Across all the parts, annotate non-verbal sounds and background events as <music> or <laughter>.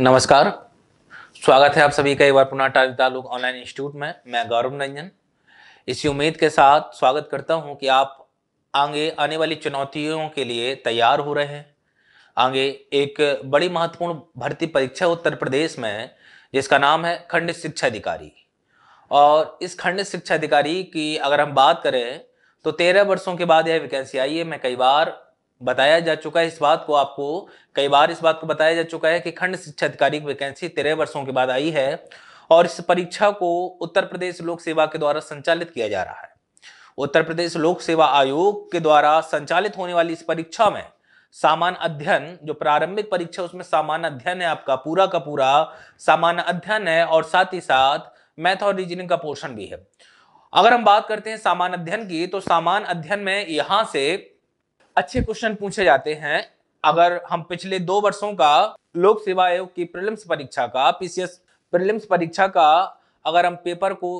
नमस्कार स्वागत है आप सभी का एक बार पुनः टाली तालुक ऑनलाइन इंस्टीट्यूट में मैं गौरव रंजन इसी उम्मीद के साथ स्वागत करता हूं कि आप आगे आने वाली चुनौतियों के लिए तैयार हो रहे हैं आगे एक बड़ी महत्वपूर्ण भर्ती परीक्षा उत्तर प्रदेश में है जिसका नाम है खंड शिक्षा अधिकारी और इस खंड शिक्षा अधिकारी की अगर हम बात करें तो तेरह वर्षों के बाद यह वैकेंसी आई है मैं कई बार बताया जा चुका है इस बात को आपको कई बार इस बात को बताया जा चुका है कि खंड शिक्षा अधिकारी की वैकेंसी तेरह वर्षों के बाद आई है और इस परीक्षा को उत्तर प्रदेश लोक सेवा के द्वारा संचालित किया जा रहा है उत्तर प्रदेश लोक सेवा आयोग के द्वारा संचालित होने वाली इस परीक्षा में सामान्य अध्ययन जो प्रारंभिक परीक्षा उसमें सामान्य अध्ययन है आपका पूरा का पूरा सामान्य अध्ययन है और साथ ही साथ मैथ और रीजनिंग का पोर्शन भी है अगर हम बात करते हैं सामान्य अध्ययन की तो सामान्य अध्ययन में यहां से अच्छे क्वेश्चन पूछे जाते हैं अगर हम पिछले दो वर्षों का लोक सेवा आयोग की प्रीलिम्स परीक्षा का पीसीएस प्रीलिम्स परीक्षा का अगर हम पेपर को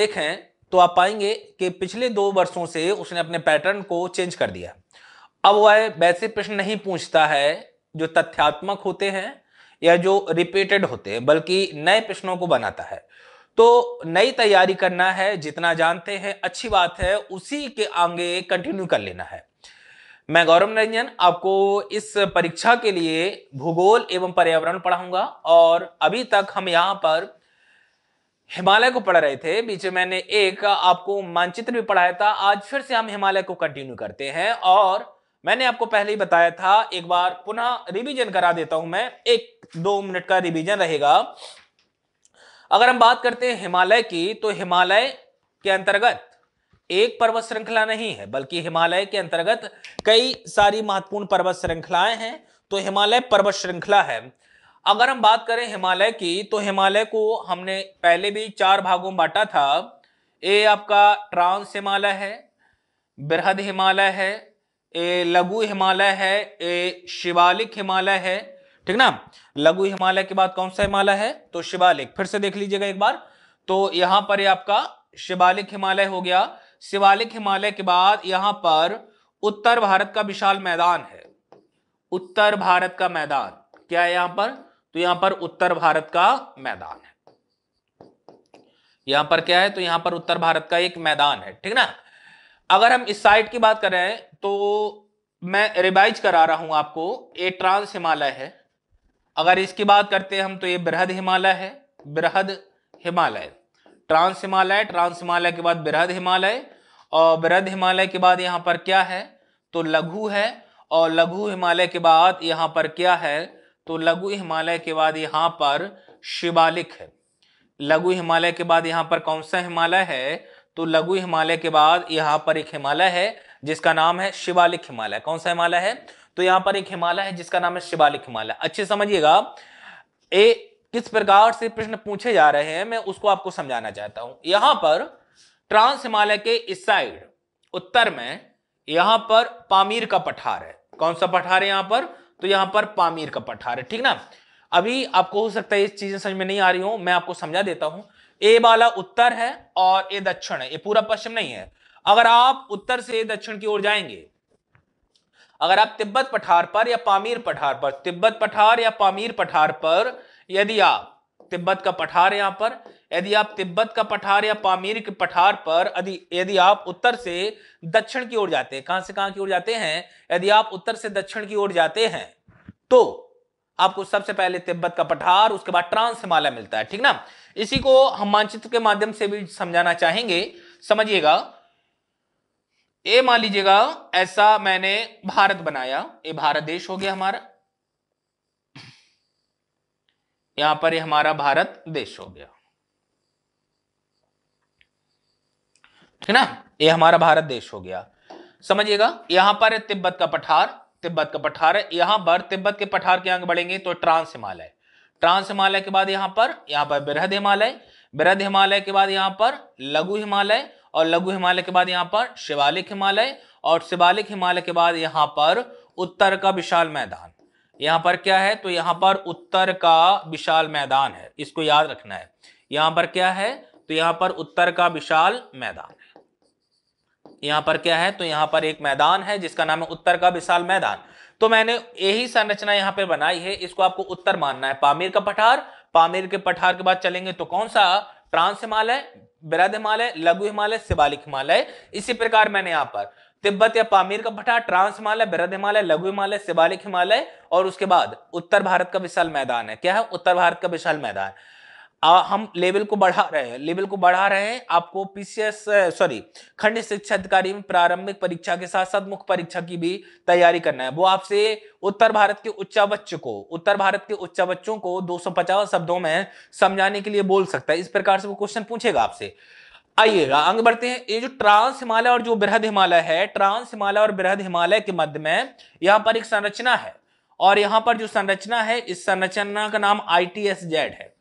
देखें तो आप पाएंगे कि पिछले दो वर्षों से उसने अपने पैटर्न को चेंज कर दिया अब वह वैसे प्रश्न नहीं पूछता है जो तथ्यात्मक होते हैं या जो रिपीटेड होते हैं बल्कि नए प्रश्नों को बनाता है तो नई तैयारी करना है जितना जानते हैं अच्छी बात है उसी के आगे कंटिन्यू कर लेना है मैं गौरव निरंजन आपको इस परीक्षा के लिए भूगोल एवं पर्यावरण पढ़ाऊंगा और अभी तक हम यहाँ पर हिमालय को पढ़ रहे थे बीच में मैंने एक आपको मानचित्र भी पढ़ाया था आज फिर से हम हिमालय को कंटिन्यू करते हैं और मैंने आपको पहले ही बताया था एक बार पुनः रिवीजन करा देता हूं मैं एक दो मिनट का रिवीजन रहेगा अगर हम बात करते हैं हिमालय की तो हिमालय के अंतर्गत एक पर्वत श्रृंखला नहीं है बल्कि हिमालय के अंतर्गत कई सारी महत्वपूर्ण पर्वत श्रृंखलाएं हैं तो हिमालय पर्वत श्रृंखला है अगर हम बात करें हिमालय की तो हिमालय को हमने पहले भी चार भागों में बांटा था ए आपका ट्रांस हिमालय है बृहद हिमालय है ए लघु हिमालय है ए शिवालिक हिमालय है ठीक ना लघु हिमालय के बाद कौन सा हिमालय है तो शिवालिक फिर से देख लीजिएगा एक बार तो यहां पर ये आपका शिवालिक हिमालय हो गया शिवालिक हिमालय के बाद यहां पर उत्तर भारत का विशाल मैदान है उत्तर भारत का मैदान क्या है यहां पर तो यहां पर उत्तर भारत का मैदान है यहां पर क्या है तो यहां पर उत्तर भारत का एक मैदान है ठीक ना अगर हम इस साइड की बात करें तो मैं रिवाइज करा रहा हूं आपको ये ट्रांस हिमालय है अगर इसकी बात करते हैं हम तो ये बृहद हिमालय है बृहद हिमालय ट्रांस हिमालय ट्रांस हिमालय के बाद बृहद हिमालय और बृहद हिमालय के बाद यहाँ पर क्या है तो लघु है और लघु हिमालय के बाद यहाँ पर क्या है तो लघु हिमालय के बाद यहाँ पर शिवालिक है लघु हिमालय के बाद यहाँ पर कौन सा हिमालय है तो लघु हिमालय के बाद यहाँ पर एक हिमालय है जिसका नाम है शिवालिक हिमालय कौन सा हिमालय है तो यहाँ पर एक हिमालय है जिसका नाम है शिवालिक हिमालय अच्छे समझिएगा ए किस प्रकार से प्रश्न पूछे जा रहे हैं मैं उसको आपको समझाना चाहता हूं यहां पर ट्रांस हिमालय के इस साइड उत्तर में यहां पर पामीर का पठार है कौन सा पठार है यहां पर तो यहां पर पामीर का पठार है ठीक ना अभी आपको हो सकता है इस चीजें समझ में नहीं आ रही हो मैं आपको समझा देता हूं ए वाला उत्तर है और ए दक्षिण है ये पूरा पश्चिम नहीं है अगर आप उत्तर से दक्षिण की ओर जाएंगे अगर आप तिब्बत पठार पर या पामीर पठार पर तिब्बत पठार या पामीर पठार पर यदि आप तिब्बत का पठार यहाँ पर यदि आप तिब्बत का पठार या पामीर के पठार पर यदि आप उत्तर से दक्षिण की ओर जाते हैं कहां से कहां की ओर जाते हैं यदि आप उत्तर से दक्षिण की ओर जाते हैं तो आपको सबसे पहले तिब्बत का पठार उसके बाद ट्रांस हिमालय मिलता है ठीक ना इसी को हम मानचित्र के माध्यम से भी समझाना चाहेंगे समझिएगा ये मान लीजिएगा ऐसा मैंने भारत बनाया ये भारत देश हो गया हमारा यहां पर ये यह हमारा भारत देश हो गया ठीक ना ये हमारा भारत देश हो गया समझिएगा यहां पर तिब्बत का पठार तिब्बत का पठार है यहां पर तिब्बत के पठार के अंग बढ़ेंगे तो ट्रांस हिमालय ट्रांस हिमालय के बाद यहां पर यहां पर बृहद हिमालय बृहद हिमालय के बाद यहां पर लघु हिमालय और लघु हिमालय के बाद यहां पर शिवालिक हिमालय और शिवालिक हिमालय के बाद यहां पर उत्तर का विशाल मैदान यहाँ पर क्या है तो यहाँ पर उत्तर का विशाल मैदान है इसको याद रखना है यहां पर क्या है तो यहाँ पर उत्तर का विशाल मैदान है यहाँ पर क्या है तो यहाँ पर एक मैदान है जिसका नाम है उत्तर का विशाल मैदान तो मैंने यही संरचना यहाँ पर बनाई है इसको आपको उत्तर मानना है पामीर का पठार पामीर के पठार के बाद चलेंगे तो कौन सा ट्रांस हिमालय बृद्ध हिमालय लघु हिमालय शिवालिक हिमालय इसी प्रकार मैंने यहाँ पर तिब्बत या पामीर का भटा ट्रांस हिमालय बृहद हिमालय लघु हिमालय शिवालिक हिमालय और उसके बाद उत्तर भारत का विशाल मैदान है क्या है उत्तर भारत का विशाल मैदान आ, हम लेवल को बढ़ा रहे हैं लेवल को बढ़ा रहे हैं आपको पीसीएस सॉरी खंड शिक्षा अधिकारी में प्रारंभिक परीक्षा के साथ साथ मुख्य परीक्षा की भी तैयारी करना है वो आपसे उत्तर भारत के उच्चावच्च को उत्तर भारत के उच्चावच्चों को 250 शब्दों में समझाने के लिए बोल सकता है इस प्रकार से वो क्वेश्चन पूछेगा आपसे आइए आगे बढ़ते हैं ये जो ट्रांस हिमालय और जो बृहद हिमालय है ट्रांस हिमालय और बृहद हिमालय के मध्य में यहां पर एक संरचना है और यहां पर जो संरचना है इस संरचना का नाम आई टी एस जेड है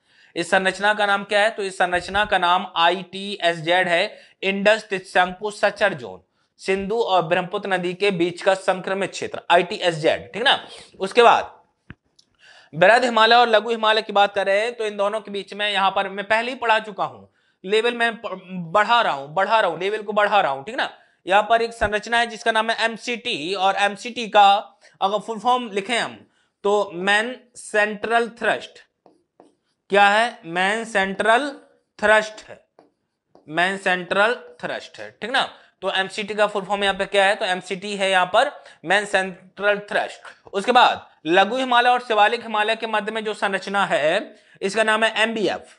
इस संरचना का नाम क्या है तो इस संरचना का नाम आई टी एस जेड है Indus Tsangpo suture zone Sindhu और ब्रह्मपुत्र नदी के बीच का संक्रमित क्षेत्र आई टी एस जेड ठीक ना उसके बाद बृहद हिमालय और लघु हिमालय की बात करें तो इन दोनों के बीच में यहां पर मैं पहले ही पढ़ा चुका हूं लेवल मैं बढ़ा रहा हूं बढ़ा रहा हूं लेवल को बढ़ा रहा हूं ठीक ना यहाँ पर एक संरचना है जिसका नाम है एमसीटी और एमसीटी का अगर फुल फॉर्म लिखे हम तो मैन सेंट्रल थ्रस्ट क्या है मैन सेंट्रल थ्रस्ट है मैन सेंट्रल थ्रस्ट है ठीक ना तो एमसीटी का फुल फॉर्म यहाँ पे क्या है तो एमसीटी है यहाँ पर मैन सेंट्रल थ्रस्ट उसके बाद लघु हिमालय और शिवालिक हिमालय के मध्य में जो संरचना है इसका नाम है एमबीएफ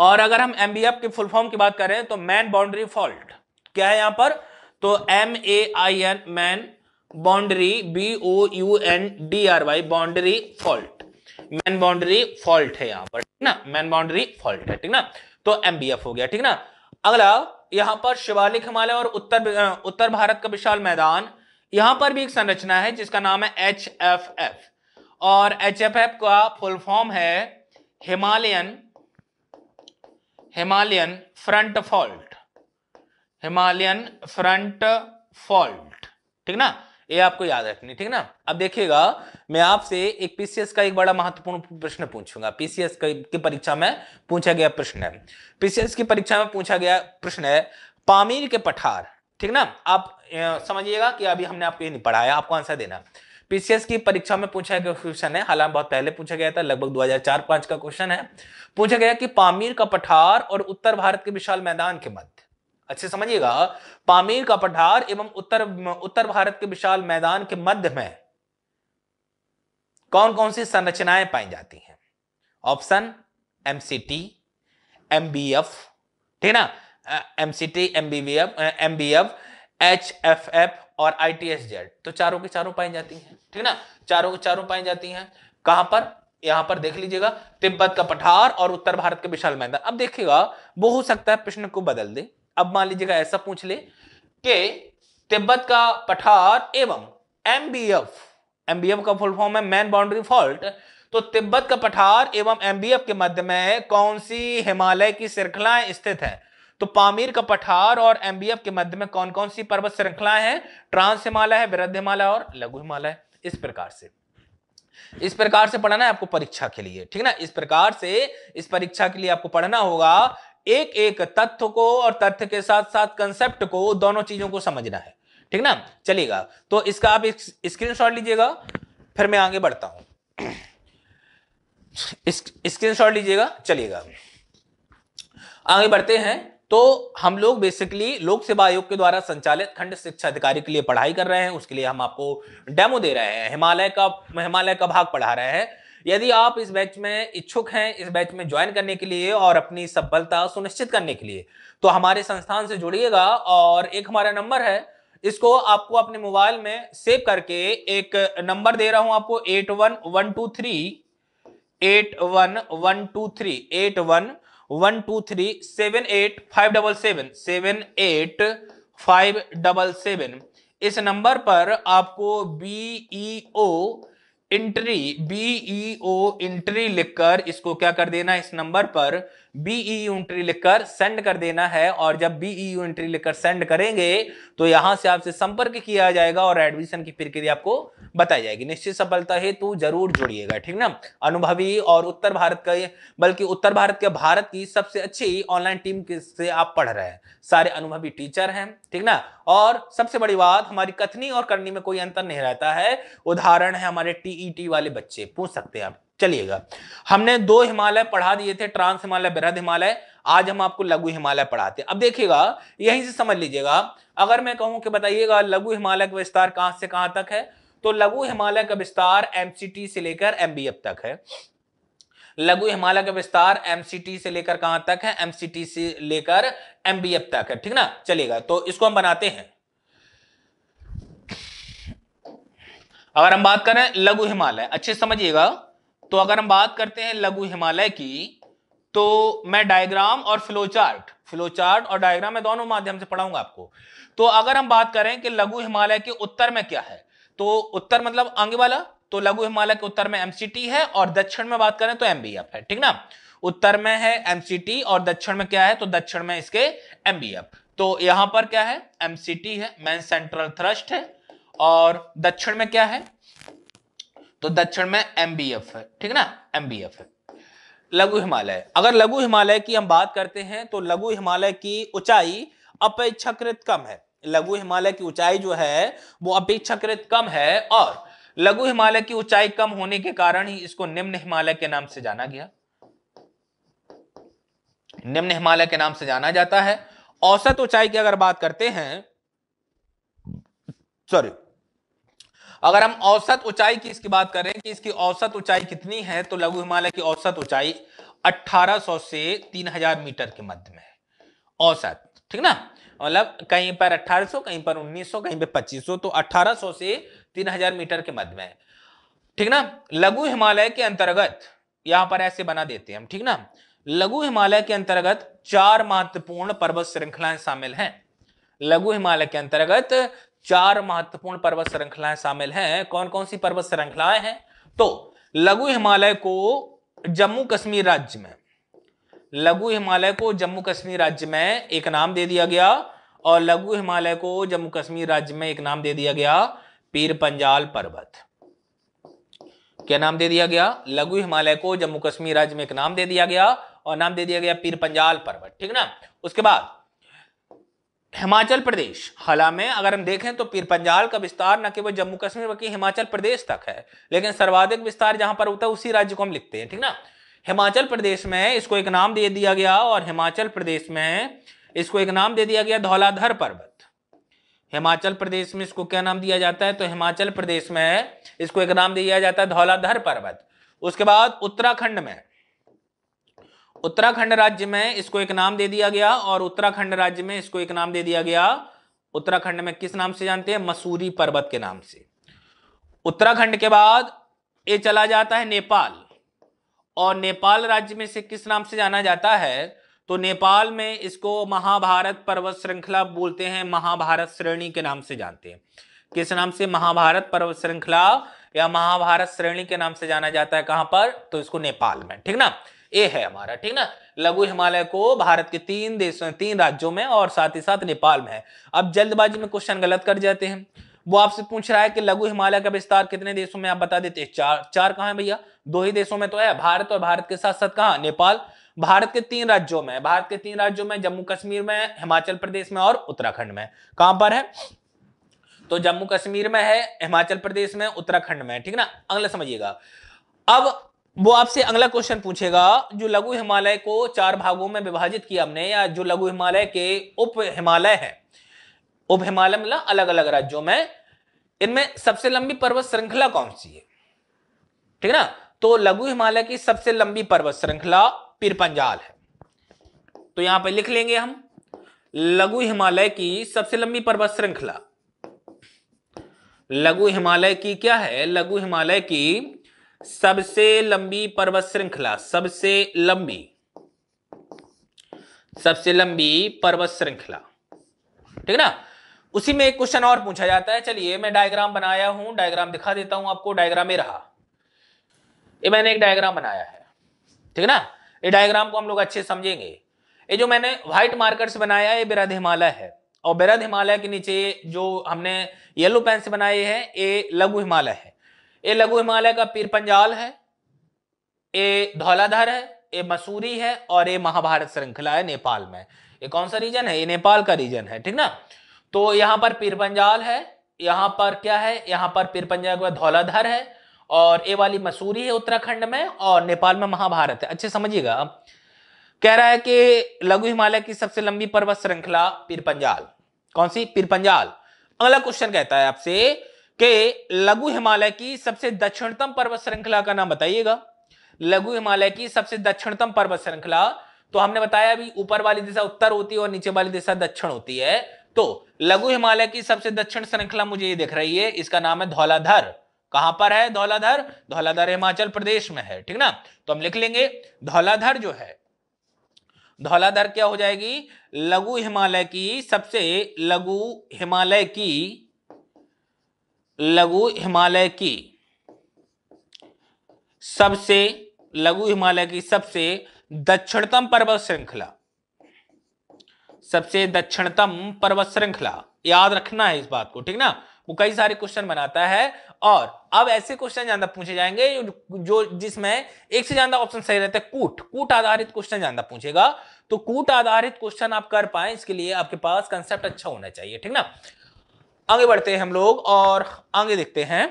और अगर हम एम बी के फुल फॉर्म की बात करें तो मैन बाउंड्री फॉल्ट क्या है यहां पर तो M A I N main boundary B O U N D R Y boundary fault main boundary fault है यहां पर ठीक ना मैन बाउंड्री फॉल्ट है ठीक ना तो एम हो गया ठीक ना अगला यहां पर शिवालिक हिमालय और उत्तर उत्तर भारत का विशाल मैदान यहां पर भी एक संरचना है जिसका नाम है एच एफ एफ और एच एफ एफ का फुल फॉर्म है Himalayan Himalayan front fault Himalayan front fault ठीक ना ये आपको याद रखनी ठीक ना अब देखिएगा मैं आपसे एक पीसीएस का एक बड़ा महत्वपूर्ण प्रश्न पूछूंगा पीसीएस की परीक्षा में पूछा गया प्रश्न है पीसीएस की परीक्षा में पूछा गया प्रश्न है पामीर के पठार ठीक ना आप समझिएगा कि अभी हमने आपको ये नहीं पढ़ाया आपको आंसर देना पीसीएस की परीक्षा में पूछा गया क्वेश्चन है हालांकि बहुत पहले पूछा गया था लगभग 2004-5 का क्वेश्चन है पूछा गया कि पामीर का पठार और उत्तर भारत के विशाल मैदान के मध्य अच्छे समझिएगा पामीर का पठार एवं उत्तर उत्तर भारत के विशाल मैदान के मध्य में कौन कौन सी संरचनाएं पाई जाती हैं ऑप्शन एमसीटी एमबीएफ ठीक है ना MCT MBVF MBF H F F और आई टी एस जेड तो चारों के चारों पाई जाती हैं ठीक ना चारों के चारों पाई जाती हैं कहां पर यहां पर देख लीजिएगा तिब्बत का पठार और उत्तर भारत के विशाल मैदान अब देखिएगा वो हो सकता है प्रश्न को बदल दे अब मान लीजिएगा ऐसा पूछ ले कि तिब्बत का पठार एवं M M B F B F का फुल फॉर्म है मैन बाउंड्री फॉल्ट तो तिब्बत का पठार एवं एम बी एफ के मध्य में कौन सी हिमालय की श्रृंखलाएं स्थित है तो पामीर का पठार और एमबीएफ के मध्य में कौन कौन सी पर्वत श्रृंखलाएं हैं ट्रांस हिमालय है वृद्ध हिमालय और लघु हिमालय इस प्रकार से इस प्रकार से पढ़ना है आपको परीक्षा के लिए ठीक ना इस प्रकार से इस परीक्षा के लिए आपको पढ़ना होगा एक एक तथ्य को और तथ्य के साथ साथ कंसेप्ट को दोनों चीजों को समझना है ठीक ना चलेगा तो इसका आप एक शॉट लीजिएगा फिर मैं आगे बढ़ता हूं स्क्रीन शॉट लीजिएगा चलिएगा आगे बढ़ते हैं तो हम लोग बेसिकली लोक सेवा आयोग के द्वारा संचालित खंड शिक्षा अधिकारी के लिए पढ़ाई कर रहे हैं उसके लिए हम आपको डेमो दे रहे हैं हिमालय का हिमालय का भाग पढ़ा रहे हैं यदि आप इस बैच में इच्छुक हैं इस बैच में ज्वाइन करने के लिए और अपनी सफलता सुनिश्चित करने के लिए तो हमारे संस्थान से जुड़िएगा और एक हमारा नंबर है इसको आपको अपने मोबाइल में सेव करके एक नंबर दे रहा हूं आपको eight one one two three eight one one two three eight one one two three seven eight five double seven seven eight five double seven इस नंबर पर आपको बीईओ इंट्री बीईओ इंट्री लिखकर इसको क्या कर देना है इस नंबर पर बीईओ इंट्री e लिखकर सेंड कर देना है और जब बीईओ इंट्री e लिखकर सेंड करेंगे तो यहां से आपसे संपर्क किया जाएगा और एडमिशन की प्रक्रिया आपको बताई जाएगी निश्चित सफलता है तो जरूर जुड़िएगा ठीक ना अनुभवी और उत्तर भारत का बल्कि उत्तर भारत के भारत की सबसे अच्छी ऑनलाइन टीम से आप पढ़ रहे हैं सारे अनुभवी टीचर हैं ठीक ना और सबसे बड़ी बात हमारी कथनी और करनी में कोई अंतर नहीं रहता है उदाहरण है हमारे टीईटी e वाले बच्चे पूछ सकते हैं आप चलिएगा हमने दो हिमालय पढ़ा दिए थे ट्रांस हिमालय बृहद हिमालय आज हम आपको लघु हिमालय पढ़ाते हैं अब देखिएगा यहीं से समझ लीजिएगा अगर मैं कहूं कि बताइएगा लघु हिमालय का विस्तार कहां से कहां तक है तो लघु हिमालय का विस्तार एमसीटी से लेकर एमबीएफ तक है लघु हिमालय का विस्तार एमसीटी से लेकर कहां तक है एमसीटी से लेकर एमबीएफ तक है ठीक ना चलेगा तो इसको हम बनाते हैं अगर हम बात करें लघु हिमालय अच्छे समझिएगा तो अगर हम बात करते हैं लघु हिमालय की तो मैं डायग्राम और फ्लोचार्ट फ्लोचार्ट और डायग्राम मैं दोनों माध्यम से पढ़ाऊंगा आपको तो अगर हम बात करें कि लघु हिमालय के उत्तर में क्या है तो उत्तर मतलब अंग वाला तो लघु हिमालय के उत्तर में एमसीटी है और दक्षिण में बात करें तो एमबीएफ है ठीक ना उत्तर में है एमसीटी और दक्षिण में क्या है तो दक्षिण में इसके एमबीएफ तो यहां पर क्या है एमसीटी है मैन सेंट्रल थ्रस्ट है और दक्षिण में क्या है तो दक्षिण में एमबीएफ है ठीक ना एमबीएफ है लघु हिमालय अगर लघु हिमालय की हम बात करते हैं तो लघु हिमालय की ऊंचाई अपेक्षाकृत कम है लघु हिमालय की ऊंचाई जो है वो अपेक्षाकृत कम है और लघु हिमालय की ऊंचाई कम होने के कारण ही इसको निम्न हिमालय के नाम से जाना गया निम्न हिमालय के नाम से जाना जाता है औसत ऊंचाई की अगर बात करते हैं सॉरी अगर हम औसत ऊंचाई की इसकी बात करें कि इसकी औसत ऊंचाई कितनी है तो लघु हिमालय की औसत ऊंचाई 1800 से 3000 मीटर के मध्य में है औसत ठीक ना मतलब कहीं पर 1800 कहीं पर 1900 कहीं पर 2500 तो 1800 से 3000 मीटर के मध्य में ठीक ना लघु हिमालय के अंतर्गत यहां पर ऐसे बना देते हैं हम ठीक ना लघु हिमालय के अंतर्गत चार महत्वपूर्ण पर्वत श्रृंखलाएं शामिल हैं लघु हिमालय के अंतर्गत चार महत्वपूर्ण पर्वत श्रृंखलाएं शामिल हैं कौन कौन सी पर्वत श्रृंखलाएं हैं तो लघु हिमालय को जम्मू कश्मीर राज्य में लघु हिमालय को जम्मू कश्मीर राज्य में एक नाम दे दिया गया और लघु हिमालय को जम्मू कश्मीर राज्य में एक नाम दे दिया गया पीर पंजाल पर्वत क्या नाम दे दिया गया लघु हिमालय को जम्मू कश्मीर राज्य में एक नाम दे दिया गया और नाम दे दिया गया पीर पंजाल पर्वत ठीक ना उसके बाद हिमाचल प्रदेश हाला में अगर हम देखें तो पीर पंजाल का विस्तार न केवल जम्मू कश्मीर बल्कि हिमाचल प्रदेश तक है लेकिन सर्वाधिक विस्तार जहां पर होता है उसी राज्य को हम लिखते हैं ठीक ना हिमाचल प्रदेश में इसको एक नाम दे दिया गया और हिमाचल प्रदेश में इसको एक नाम दे दिया गया धौलाधर पर्वत हिमाचल प्रदेश में इसको क्या नाम दिया जाता है तो हिमाचल प्रदेश में इसको एक नाम दिया जाता है धौलाधर पर्वत उसके बाद उत्तराखंड में उत्तराखंड राज्य में इसको एक नाम दे दिया गया और उत्तराखंड राज्य में इसको एक नाम दे दिया गया उत्तराखंड में किस नाम से जानते हैं मसूरी पर्वत के नाम से उत्तराखंड के बाद ये चला जाता है नेपाल और नेपाल राज्य में से किस नाम से जाना जाता है तो नेपाल में इसको महाभारत पर्वत श्रृंखला बोलते हैं महाभारत श्रेणी के नाम से जानते हैं किस नाम से महाभारत पर्वत श्रृंखला या महाभारत श्रेणी के नाम से जाना जाता है कहां पर तो इसको नेपाल में ठीक ना ए है हमारा ठीक ना लघु हिमालय को भारत के तीन देशों तीन राज्यों में और साथ ही साथ नेपाल में है अब जल्दबाजी में क्वेश्चन गलत कर जाते हैं वो आपसे पूछ रहा है कि लघु हिमालय का विस्तार कितने देशों में आप बता देते चार चार कहा है भैया दो ही देशों में तो है भारत और भारत के साथ साथ कहा नेपाल भारत के तीन राज्यों में भारत के तीन राज्यों में जम्मू कश्मीर में हिमाचल प्रदेश में और उत्तराखंड में कहां पर है तो जम्मू कश्मीर में है हिमाचल प्रदेश में उत्तराखंड में ठीक ना अगला समझिएगा अब वो आपसे अगला क्वेश्चन पूछेगा जो लघु हिमालय को चार भागों में विभाजित किया हमने या जो लघु हिमालय के उप हिमालय है उप हिमालय मिला अलग अलग राज्यों में इनमें सबसे लंबी पर्वत श्रृंखला कौन सी है ठीक है ना तो लघु हिमालय की सबसे लंबी पर्वत श्रृंखला पीर पंजाल है तो यहां पर लिख लेंगे हम लघु हिमालय की सबसे लंबी पर्वत श्रृंखला लघु हिमालय की क्या है लघु हिमालय की सबसे लंबी पर्वत श्रृंखला सबसे लंबी सबसे लंबी पर्वत श्रृंखला ठीक है ना उसी में एक क्वेश्चन और पूछा जाता है चलिए मैं डायग्राम बनाया हूं डायग्राम दिखा देता हूं आपको डायग्राम ये रहा ये मैंने एक डायग्राम बनाया है ठीक है ना ये डायग्राम को हम लोग अच्छे समझेंगे ये जो मैंने व्हाइट से बनाया है ये हिमालय है और बिराद हिमालय के नीचे जो हमने येलो पेन से बनाए है ये लघु हिमालय है ये लघु हिमालय का पीर पंजाल है ये धौलाधर है ये मसूरी है और ये महाभारत श्रृंखला है नेपाल में ये कौन सा रीजन है ये नेपाल का रीजन है ठीक ना तो यहाँ पर पीरपंजाल है यहां पर क्या है यहाँ पर पीरपंजाल के बाद धौलाधर है और ये वाली मसूरी है उत्तराखंड में और नेपाल में महाभारत है अच्छे समझिएगा कह रहा है कि लघु हिमालय की सबसे लंबी पर्वत श्रृंखला पीरपंजाल कौन सी पीरपंजाल अगला क्वेश्चन कहता है आपसे कि लघु हिमालय की सबसे दक्षिणतम पर्वत श्रृंखला का नाम बताइएगा लघु हिमालय की सबसे दक्षिणतम पर्वत श्रृंखला तो हमने बताया अभी ऊपर वाली दिशा उत्तर होती है और नीचे वाली दिशा दक्षिण होती है तो लघु हिमालय की सबसे दक्षिण श्रृंखला मुझे ये दिख रही है इसका नाम है धौलाधर कहां पर है धौलाधर धौलाधर हिमाचल प्रदेश में है ठीक ना तो हम लिख लेंगे धौलाधर जो है धौलाधर क्या हो जाएगी लघु हिमालय की सबसे लघु हिमालय की लघु हिमालय की सबसे लघु हिमालय की सबसे दक्षिणतम पर्वत श्रृंखला सबसे दक्षिणतम पर्वत श्रृंखला याद रखना है इस बात को ठीक ना वो कई सारे क्वेश्चन बनाता है और अब ऐसे क्वेश्चन ज्यादा पूछे जाएंगे जो जिसमें एक से ज्यादा ऑप्शन सही रहते हैं कूट कूट आधारित क्वेश्चन ज्यादा पूछेगा तो कूट आधारित क्वेश्चन आप कर पाए इसके लिए आपके पास कंसेप्ट अच्छा होना चाहिए ठीक ना आगे बढ़ते हैं हम लोग और आगे देखते हैं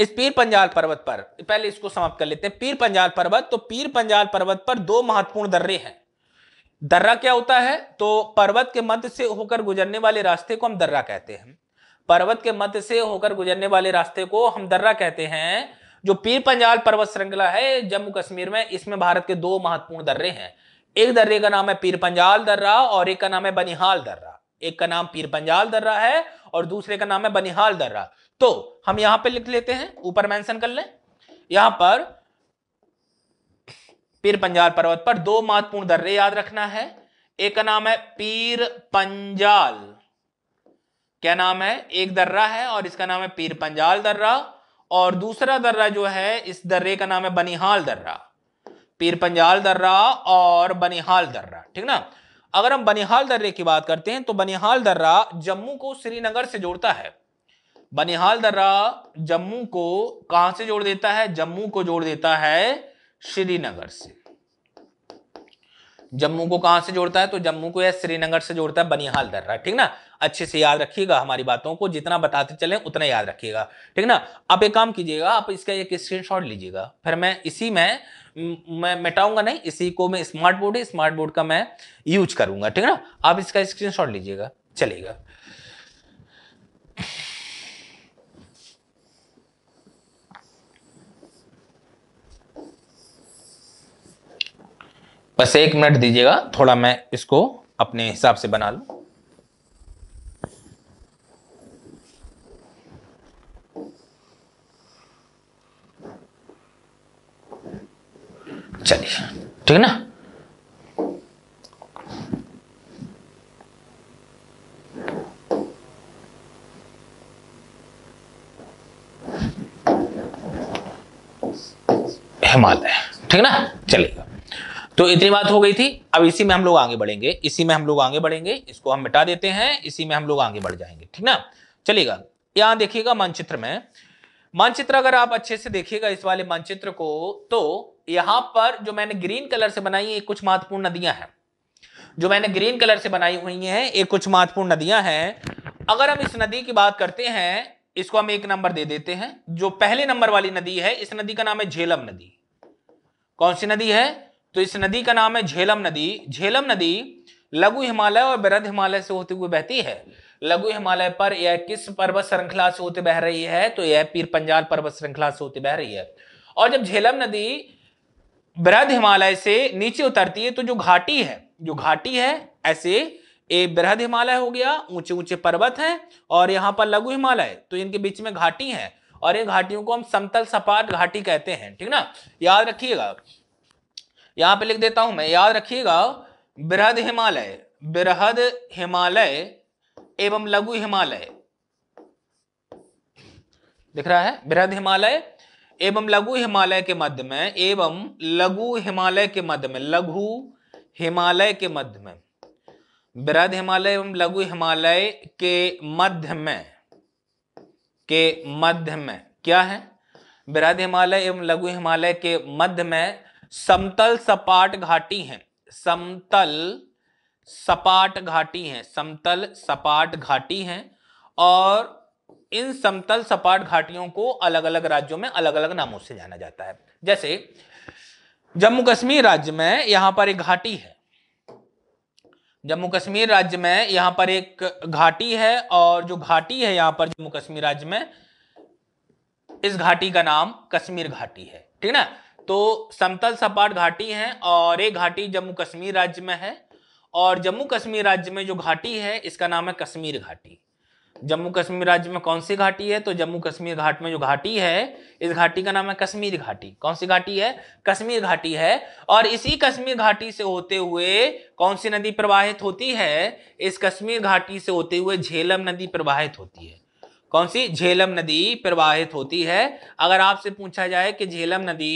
इस पीर पंजाल पर्वत पर पहले इसको समाप्त कर लेते हैं पीर पंजाल पर्वत तो पीर पंजाल पर्वत पर दो महत्वपूर्ण दर्रे हैं दर्रा क्या होता है तो पर्वत के मध्य से होकर गुजरने वाले रास्ते को हम दर्रा कहते हैं पर्वत के मध्य से होकर गुजरने वाले रास्ते को हम दर्रा कहते हैं जो पीर पंजाल पर्वत श्रृंखला है जम्मू कश्मीर में इसमें भारत के दो महत्वपूर्ण दर्रे हैं एक दर्रे का नाम है पीर पंजाल दर्रा और एक का नाम है बनिहाल दर्रा एक का नाम पीर पंजाल दर्रा है और दूसरे का नाम है बनिहाल दर्रा तो हम यहां पर लिख लेते हैं ऊपर मैंशन कर लें यहां पर पीर पंजाल पर्वत पर दो महत्वपूर्ण दर्रे याद रखना है एक का नाम है पीर पंजाल क्या नाम है एक दर्रा है और इसका नाम है पीर पंजाल दर्रा और दूसरा दर्रा जो है इस दर्रे का नाम है बनिहाल दर्रा पीर पंजाल दर्रा और बनिहाल दर्रा ठीक ना अगर हम बनिहाल दर्रे की बात करते हैं तो बनिहाल दर्रा जम्मू को श्रीनगर से जोड़ता है बनिहाल दर्रा जम्मू को कहां से जोड़ देता है जम्मू को जोड़ देता है श्रीनगर से जम्मू को कहां से जोड़ता है तो जम्मू को यह श्रीनगर से जोड़ता है बनिहाल दर्रा ठीक ना अच्छे से याद रखिएगा हमारी बातों को जितना बताते चले उतना याद रखिएगा ठीक ना आप एक काम कीजिएगा आप इसका एक स्क्रीनशॉट लीजिएगा फिर मैं इसी में मैं मिटाऊंगा नहीं इसी को मैं स्मार्ट बोर्ड है स्मार्ट बोर्ड का मैं यूज करूंगा ठीक ना आप इसका स्क्रीन लीजिएगा चलेगा बस एक मिनट दीजिएगा थोड़ा मैं इसको अपने हिसाब से बना लूं चलिए ठीक है ना हिमालय ठीक ना चलिए तो इतनी बात हो गई थी अब इसी में हम लोग आगे बढ़ेंगे इसी में हम लोग आगे बढ़ेंगे इसको हम मिटा देते हैं इसी में हम लोग आगे बढ़ जाएंगे ठीक ना चलेगा यहां देखिएगा मानचित्र में मानचित्र अगर आप अच्छे से देखिएगा इस वाले मानचित्र को तो यहां पर जो मैंने ग्रीन कलर से बनाई है कुछ महत्वपूर्ण नदियां हैं जो मैंने ग्रीन कलर से बनाई हुई हैं ये कुछ महत्वपूर्ण नदियां हैं अगर हम इस नदी की बात करते हैं इसको हम एक नंबर दे देते हैं जो पहले नंबर वाली नदी है इस नदी का नाम है झेलम नदी कौन सी नदी है तो इस नदी का नाम है झेलम नदी झेलम नदी लघु हिमालय और बृहद हिमालय से होते हुए बहती है लघु हिमालय पर यह किस पर्वत श्रृंखला से होते बह रही है तो यह पीर पंजाल पर्वत श्रृंखला से होते बह रही है और जब झेलम नदी बृहद हिमालय से नीचे उतरती है तो जो घाटी है जो घाटी है ऐसे ये बृहद हिमालय हो गया ऊंचे ऊंचे पर्वत हैं और यहाँ पर लघु हिमालय तो इनके बीच में घाटी है और इन घाटियों को हम समतल सपाट घाटी कहते हैं ठीक ना याद रखिएगा यहां पे लिख देता हूं मैं याद रखिएगा बृहद हिमालय बृहद हिमालय एवं लघु हिमालय दिख रहा है बृहद हिमालय एवं लघु हिमालय के मध्य में एवं लघु हिमालय के मध्य में लघु हिमालय के मध्य में बृहद हिमालय एवं लघु हिमालय के मध्य में के मध्य में क्या है बृहद हिमालय एवं लघु हिमालय के मध्य में समतल सपाट घाटी है समतल सपाट घाटी है समतल सपाट घाटी है और इन समतल सपाट घाटियों को अलग अलग राज्यों में अलग अलग नामों से जाना जाता है जैसे जम्मू कश्मीर राज्य में यहां पर एक घाटी है जम्मू कश्मीर राज्य में यहां पर एक घाटी है और जो घाटी है यहां पर जम्मू कश्मीर राज्य में इस घाटी का नाम कश्मीर घाटी है ठीक है ना तो समतल सपाट घाटी है और एक घाटी जम्मू कश्मीर राज्य में है और जम्मू कश्मीर राज्य में जो घाटी है इसका नाम है कश्मीर घाटी जम्मू कश्मीर राज्य में कौन सी घाटी है तो जम्मू कश्मीर घाट में जो घाटी है इस घाटी का नाम है कश्मीर घाटी कौन सी घाटी है कश्मीर घाटी है और इसी कश्मीर घाटी से होते हुए कौन सी नदी प्रवाहित होती है इस कश्मीर घाटी से होते हुए झेलम नदी प्रवाहित होती है कौन सी झेलम नदी प्रवाहित होती है अगर आपसे पूछा जाए कि झेलम नदी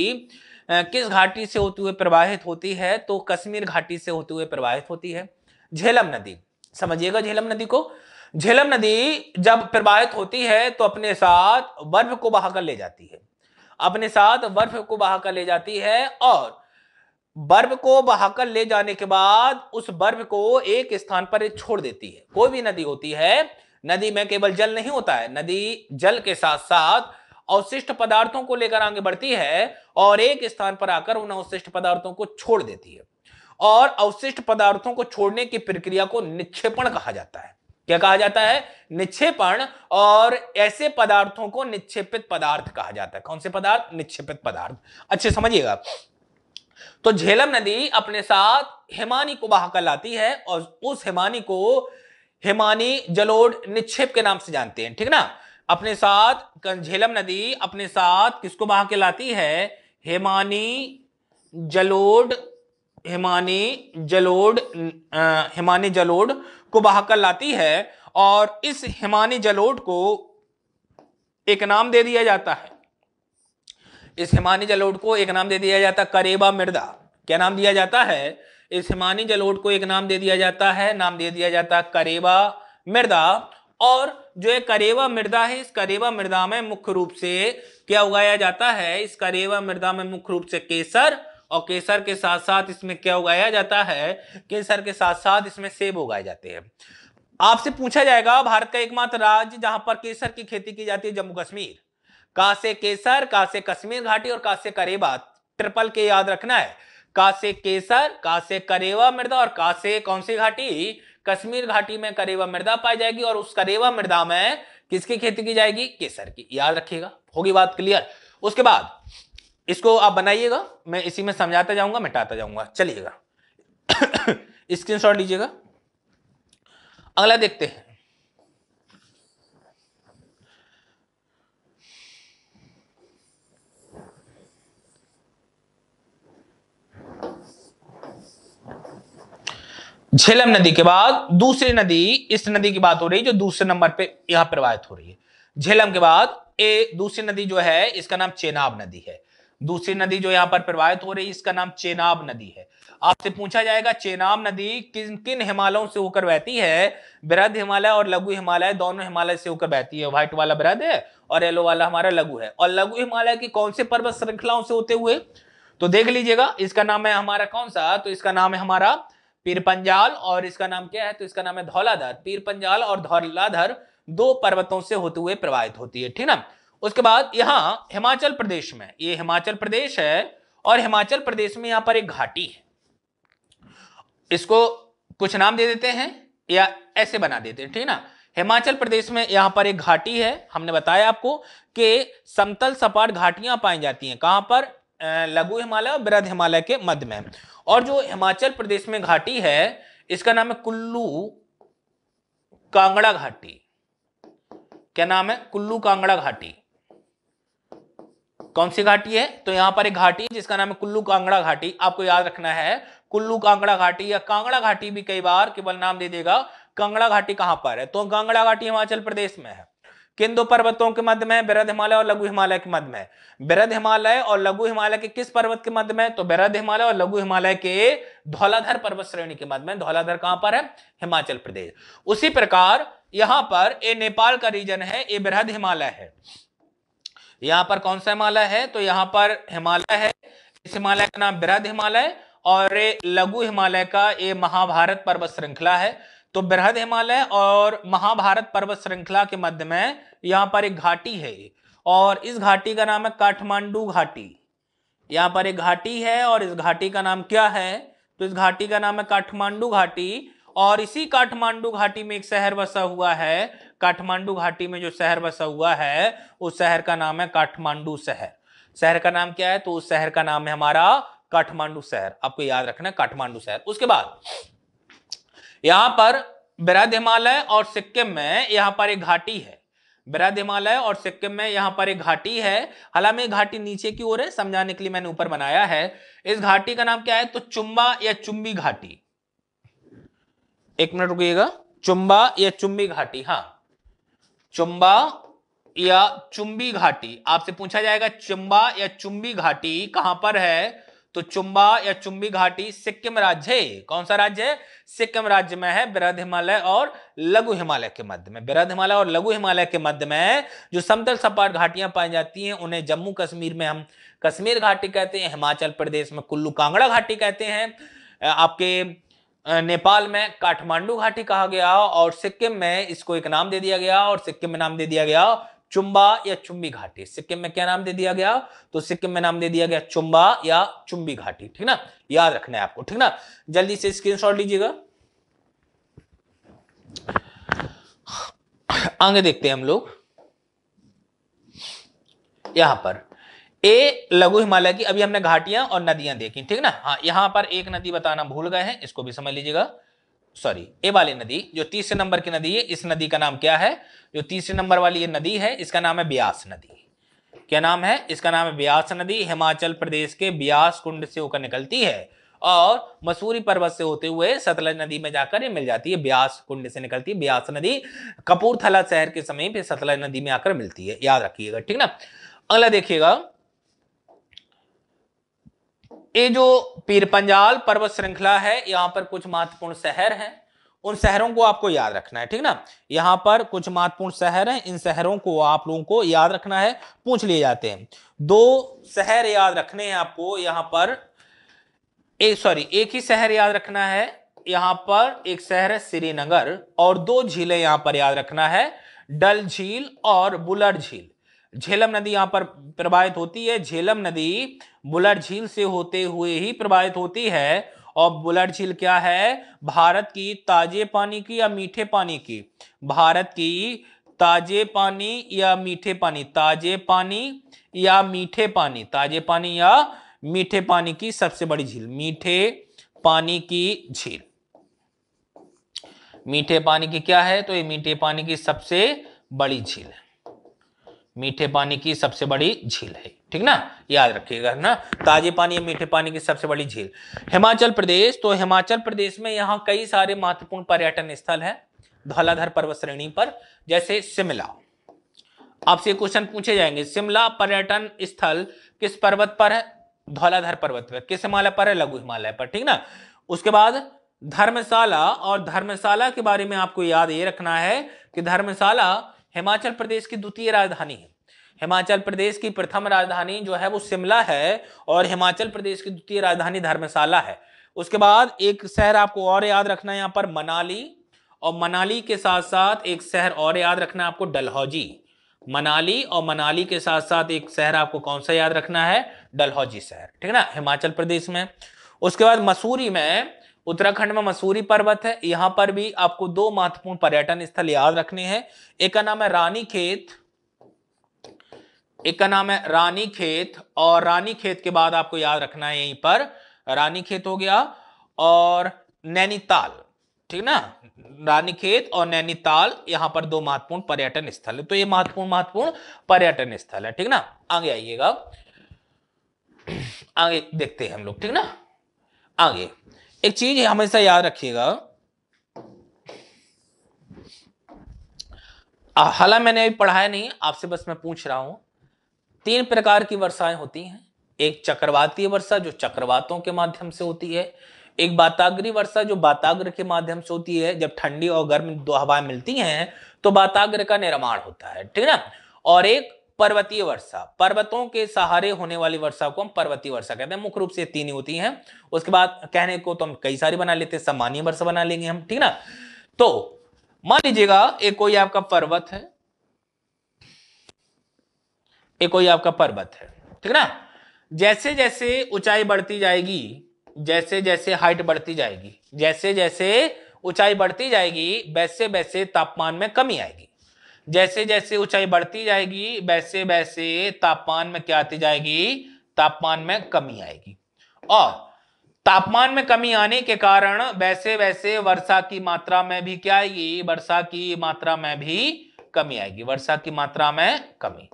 किस घाटी से होते हुए प्रवाहित होती है तो कश्मीर घाटी से होते हुए प्रवाहित होती है झेलम नदी समझिएगा झेलम नदी को झेलम नदी जब प्रवाहित होती है तो अपने साथ बर्फ को बहाकर ले जाती है अपने साथ बर्फ को बहाकर ले जाती है और बर्फ को बहाकर ले जाने के बाद उस बर्फ को एक स्थान पर छोड़ देती है कोई भी नदी होती है नदी में केवल जल नहीं होता है नदी जल के साथ साथ अवशिष्ट पदार्थों को लेकर आगे बढ़ती है और एक स्थान पर आकर उन अवशिष्ट पदार्थों को छोड़ देती है और अवशिष्ट पदार्थों को छोड़ने की प्रक्रिया को निक्षेपण कहा जाता है क्या कहा जाता है निक्षेपण और ऐसे पदार्थों को निक्षेपित पदार्थ कहा जाता है कौन से पदार्थ निक्षेपित पदार्थ अच्छे समझिएगा तो झेलम नदी अपने साथ हिमानी को बहाकर लाती है और उस हिमानी को हिमानी जलोड निक्षेप के नाम से जानते हैं ठीक ना अपने साथ कंझेलम नदी अपने साथ किसको बहा के लाती है हिमानी जलोड हिमानी जलोड हिमानी जलोड को बहाकर लाती है और इस हिमानी जलोड को एक नाम दे दिया जाता है इस हिमानी जलोड को एक नाम दे दिया जाता है करेबा मृदा क्या नाम दिया जाता है इस हिमानी जलोट को एक नाम दे दिया जाता है नाम दे दिया जाता है करेवा मृदा और जो ये करेवा मृदा है इस करेवा मृदा में मुख्य रूप से क्या उगाया जाता है इस करेवा मृदा में मुख्य रूप से केसर और केसर के साथ साथ इसमें क्या उगाया जाता है केसर के साथ साथ इसमें सेब उगाए जाते हैं आपसे पूछा जाएगा भारत का एकमात्र राज्य जहां पर केसर की खेती की जाती है जम्मू कश्मीर कहा केसर कहा कश्मीर घाटी और कहा करेबा ट्रिपल के याद रखना है का से केसर का से करेवा मृदा और कासे कौन सी घाटी कश्मीर घाटी में करेवा मृदा पाई जाएगी और उस करेवा मृदा में किसकी खेती की जाएगी केसर की याद रखिएगा होगी बात क्लियर उसके बाद इसको आप बनाइएगा मैं इसी में समझाता जाऊंगा मिटाता जाऊंगा चलिएगा <coughs> स्क्रीन लीजिएगा अगला देखते हैं झेलम नदी के बाद दूसरी नदी इस नदी की बात हो रही है जो दूसरे नंबर पे यहां प्रवाहित हो रही है झेलम के बाद ए दूसरी नदी जो है इसका नाम चेनाब नदी है दूसरी नदी जो यहाँ पर प्रवाहित हो रही है इसका नाम चेनाब नदी है आपसे पूछा जाएगा चेनाब नदी किन किन हिमालयों से होकर बहती है बृहद हिमालय और लघु हिमालय दोनों हिमालय से होकर बहती है व्हाइट वाला बृहद है और येलो वाला हमारा लघु है और लघु हिमालय की कौन से पर्वत श्रृंखलाओं से होते हुए तो देख लीजिएगा इसका नाम है हमारा कौन सा तो इसका नाम है हमारा पीर पंजाल और इसका नाम क्या है तो इसका नाम है धौलाधर पीर पंजाल और धौलाधर दो पर्वतों से होते हुए प्रवाहित होती है ठीक ना उसके बाद यहाँ हिमाचल प्रदेश में ये हिमाचल प्रदेश है और हिमाचल प्रदेश में यहाँ पर एक घाटी है इसको कुछ नाम दे देते हैं या ऐसे बना देते हैं ठीक ना हिमाचल प्रदेश में यहाँ पर एक घाटी है हमने बताया आपको कि समतल सपाट घाटियां पाई जाती हैं कहां पर लघु हिमालय और बृहद हिमालय के मध्य में और जो हिमाचल प्रदेश में घाटी है इसका नाम है कुल्लू कांगड़ा घाटी क्या नाम है कुल्लू कांगड़ा घाटी कौन सी घाटी है तो यहां पर एक घाटी जिसका नाम है कुल्लू कांगड़ा घाटी आपको याद रखना है कुल्लू कांगड़ा घाटी या कांगड़ा घाटी भी कई बार केवल नाम दे देगा कांगड़ा घाटी कहां पर है तो कांगड़ा घाटी हिमाचल प्रदेश में है किन दो पर्वतों के मध्य में बृहद हिमालय और लघु हिमालय के मध्य में बृहद हिमालय और लघु हिमालय के किस पर्वत के मध्य में तो बृहद हिमालय और लघु हिमालय के धौलाधर पर्वत श्रेणी के मध्य में धौलाधर कहां पर है हिमाचल प्रदेश उसी प्रकार यहां पर ये नेपाल का रीजन है ये बृहद हिमालय है यहां पर कौन सा हिमालय है तो यहाँ पर हिमालय है इस हिमालय का नाम बृहद हिमालय और लघु हिमालय का ये महाभारत पर्वत श्रृंखला है तो बृहद हिमालय और महाभारत पर्वत श्रृंखला के मध्य में यहाँ पर एक घाटी है और इस घाटी का नाम है काठमांडू घाटी यहाँ पर एक घाटी है और इस घाटी का नाम क्या है तो इस घाटी का नाम है काठमांडू घाटी और इसी काठमांडू घाटी में एक शहर बसा हुआ है काठमांडू घाटी में जो शहर बसा हुआ है उस शहर का नाम है काठमांडू शहर शहर का नाम क्या है तो उस शहर का नाम है हमारा काठमांडू शहर आपको याद रखना काठमांडू शहर उसके बाद यहां पर बृहद हिमालय और सिक्किम में यहां पर एक घाटी है बृहद हिमालय और सिक्किम में यहां पर एक घाटी है हालांकि घाटी नीचे की ओर है समझाने के लिए मैंने ऊपर बनाया है इस घाटी का नाम क्या है तो चुम्बा या चुंबी घाटी एक मिनट रुकिएगा चुम्बा या चुंबी घाटी हाँ चुम्बा या चुंबी घाटी आपसे पूछा जाएगा चुम्बा या चुंबी घाटी कहां पर है तो चुंबा या चुंबी घाटी सिक्किम राज्य है कौन सा राज्य है सिक्किम राज्य में है बृहद हिमालय और लघु हिमालय के मध्य में बृहद हिमालय और लघु हिमालय के मध्य में जो समतल सपाट घाटियां पाई जाती हैं उन्हें जम्मू कश्मीर में हम कश्मीर घाटी कहते हैं हिमाचल प्रदेश में कुल्लू कांगड़ा घाटी कहते हैं आपके नेपाल में काठमांडू घाटी कहा गया और सिक्किम में इसको एक नाम दे दिया गया और सिक्किम में नाम दे दिया गया चुंबा या चुंबी घाटी सिक्किम में क्या नाम दे दिया गया तो सिक्किम में नाम दे दिया गया चुंबा या चुंबी घाटी ठीक ना याद रखना है आपको ठीक ना जल्दी से स्क्रीनशॉट लीजिएगा आगे देखते हैं हम लोग यहां पर ए लघु हिमालय की अभी हमने घाटियां और नदियां देखी ठीक ना हाँ यहां पर एक नदी बताना भूल गए हैं इसको भी समझ लीजिएगा सॉरी ए वाली नदी जो तीसरे नंबर की नदी है इस नदी का नाम क्या है जो तीसरे नंबर वाली ये नदी है इसका नाम है ब्यास नदी क्या नाम है इसका नाम है ब्यास नदी हिमाचल प्रदेश के ब्यास कुंड से होकर निकलती है और मसूरी पर्वत से होते हुए सतलज नदी में जाकर ये मिल जाती है ब्यास कुंड से निकलती है ब्यास नदी कपूरथला शहर के समीप सतलज नदी में आकर मिलती है याद रखिएगा ठीक ना अगला देखिएगा ये जो पीर पंजाल पर्वत श्रृंखला है यहां पर कुछ महत्वपूर्ण शहर हैं उन शहरों को आपको याद रखना है ठीक ना यहाँ पर कुछ महत्वपूर्ण शहर हैं इन शहरों को आप लोगों को याद रखना है पूछ लिए जाते हैं दो शहर याद रखने हैं आपको यहां पर एक सॉरी एक ही शहर याद रखना है यहां पर एक शहर है श्रीनगर और दो झीलें यहां पर याद रखना है डल झील और बुलर झील झेलम नदी यहाँ पर प्रवाहित होती है झेलम नदी बुलर झील से होते हुए ही प्रवाहित होती है और बुलर झील क्या है भारत की ताजे पानी की या मीठे पानी की भारत की ताजे पानी या मीठे पानी ताजे पानी या मीठे पानी ताजे पानी या मीठे पानी की सबसे बड़ी झील मीठे पानी की झील मीठे पानी की क्या है तो ये मीठे पानी की सबसे बड़ी झील है मीठे पानी की सबसे बड़ी झील है ठीक ना याद रखिएगा ना ताजे पानी या मीठे पानी की सबसे बड़ी झील हिमाचल प्रदेश तो हिमाचल प्रदेश में यहाँ कई सारे महत्वपूर्ण पर्यटन स्थल है धौलाधर पर्वत श्रेणी पर जैसे शिमला आपसे क्वेश्चन पूछे जाएंगे शिमला पर्यटन स्थल किस पर्वत पर है धौलाधर पर्वत पर किस हिमालय पर है लघु हिमालय पर ठीक ना उसके बाद धर्मशाला और धर्मशाला के बारे में आपको याद ये रखना है कि धर्मशाला हिमाचल प्रदेश की द्वितीय राजधानी है हिमाचल प्रदेश की प्रथम राजधानी जो है वो शिमला है और हिमाचल प्रदेश की द्वितीय राजधानी धर्मशाला है उसके बाद एक शहर आपको और याद रखना है यहाँ पर मनाली और मनाली के साथ साथ एक शहर और याद रखना है आपको डलहौजी मनाली और मनाली के साथ साथ एक शहर आपको कौन सा याद रखना है डलहौजी शहर ठीक है ना हिमाचल प्रदेश में उसके बाद मसूरी में उत्तराखंड में मसूरी पर्वत है यहां पर भी आपको दो महत्वपूर्ण पर्यटन स्थल याद रखने हैं एक का नाम है रानी खेत एक का नाम है रानी खेत और रानी खेत के बाद आपको याद रखना है यहीं पर रानी खेत हो गया और नैनीताल ठीक ना रानी खेत और नैनीताल यहां पर दो महत्वपूर्ण पर्यटन स्थल है तो ये महत्वपूर्ण महत्वपूर्ण पर्यटन स्थल है ठीक ना आगे आइएगा आगे देखते हैं हम लोग ठीक ना आगे एक चीज हमेशा याद रखिएगा हाला मैंने अभी पढ़ाया नहीं आपसे बस मैं पूछ रहा हूं तीन प्रकार की वर्षाएं होती हैं एक चक्रवातीय वर्षा जो चक्रवातों के माध्यम से होती है एक बाताग्री वर्षा जो बाताग्र के माध्यम से होती है जब ठंडी और गर्म दो हवाएं मिलती हैं तो बाताग्र का निर्माण होता है ठीक है ना और एक पर्वतीय वर्षा पर्वतों के सहारे होने वाली वर्षा को हम पर्वतीय वर्षा कहते हैं मुख्य रूप से तीन ही होती हैं उसके बाद कहने को तो हम कई सारी बना लेते हैं सामान्य वर्षा बना लेंगे हम ठीक ना तो मान लीजिएगा एक कोई आपका पर्वत है एक कोई आपका पर्वत है ठीक ना जैसे जैसे ऊंचाई बढ़ती जाएगी जैसे जैसे हाइट बढ़ती जाएगी जैसे जैसे ऊंचाई बढ़ती जाएगी वैसे वैसे तापमान में कमी आएगी जैसे जैसे ऊंचाई बढ़ती जाएगी वैसे वैसे तापमान में क्या आती जाएगी तापमान में कमी आएगी और तापमान में कमी आने के कारण वैसे वैसे वर्षा की मात्रा में भी क्या आएगी वर्षा की मात्रा में भी कमी आएगी वर्षा की मात्रा में कमी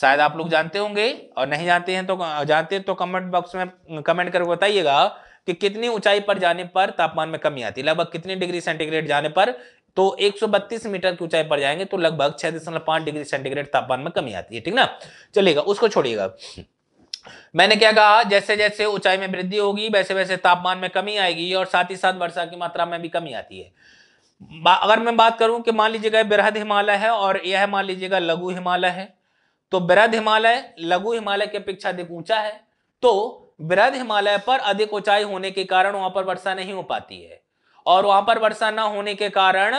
शायद आप लोग जानते होंगे और नहीं जानते हैं तो जानते हैं तो कमेंट बॉक्स में कमेंट करके बताइएगा कि कितनी ऊंचाई पर जाने पर तापमान में कमी आती है लगभग कितनी डिग्री सेंटीग्रेड जाने पर तो 132 मीटर की ऊंचाई पर जाएंगे तो लगभग छह दशमलव पांच डिग्री सेंटीग्रेड तापमान में कमी आती है ठीक ना चलेगा उसको छोड़िएगा मैंने क्या कहा जैसे जैसे ऊंचाई में वृद्धि होगी वैसे वैसे तापमान में कमी आएगी और साथ ही साथ वर्षा की मात्रा में भी कमी आती है अगर मैं बात करूं कि मान लीजिएगा बृहद हिमालय है और यह मान लीजिएगा लघु हिमालय है तो बृहद हिमालय लघु हिमालय की अपेक्षा अधिक ऊंचा है तो बृहद हिमालय पर अधिक ऊंचाई होने के कारण वहां पर वर्षा नहीं हो पाती है और वहां पर वर्षा ना होने के कारण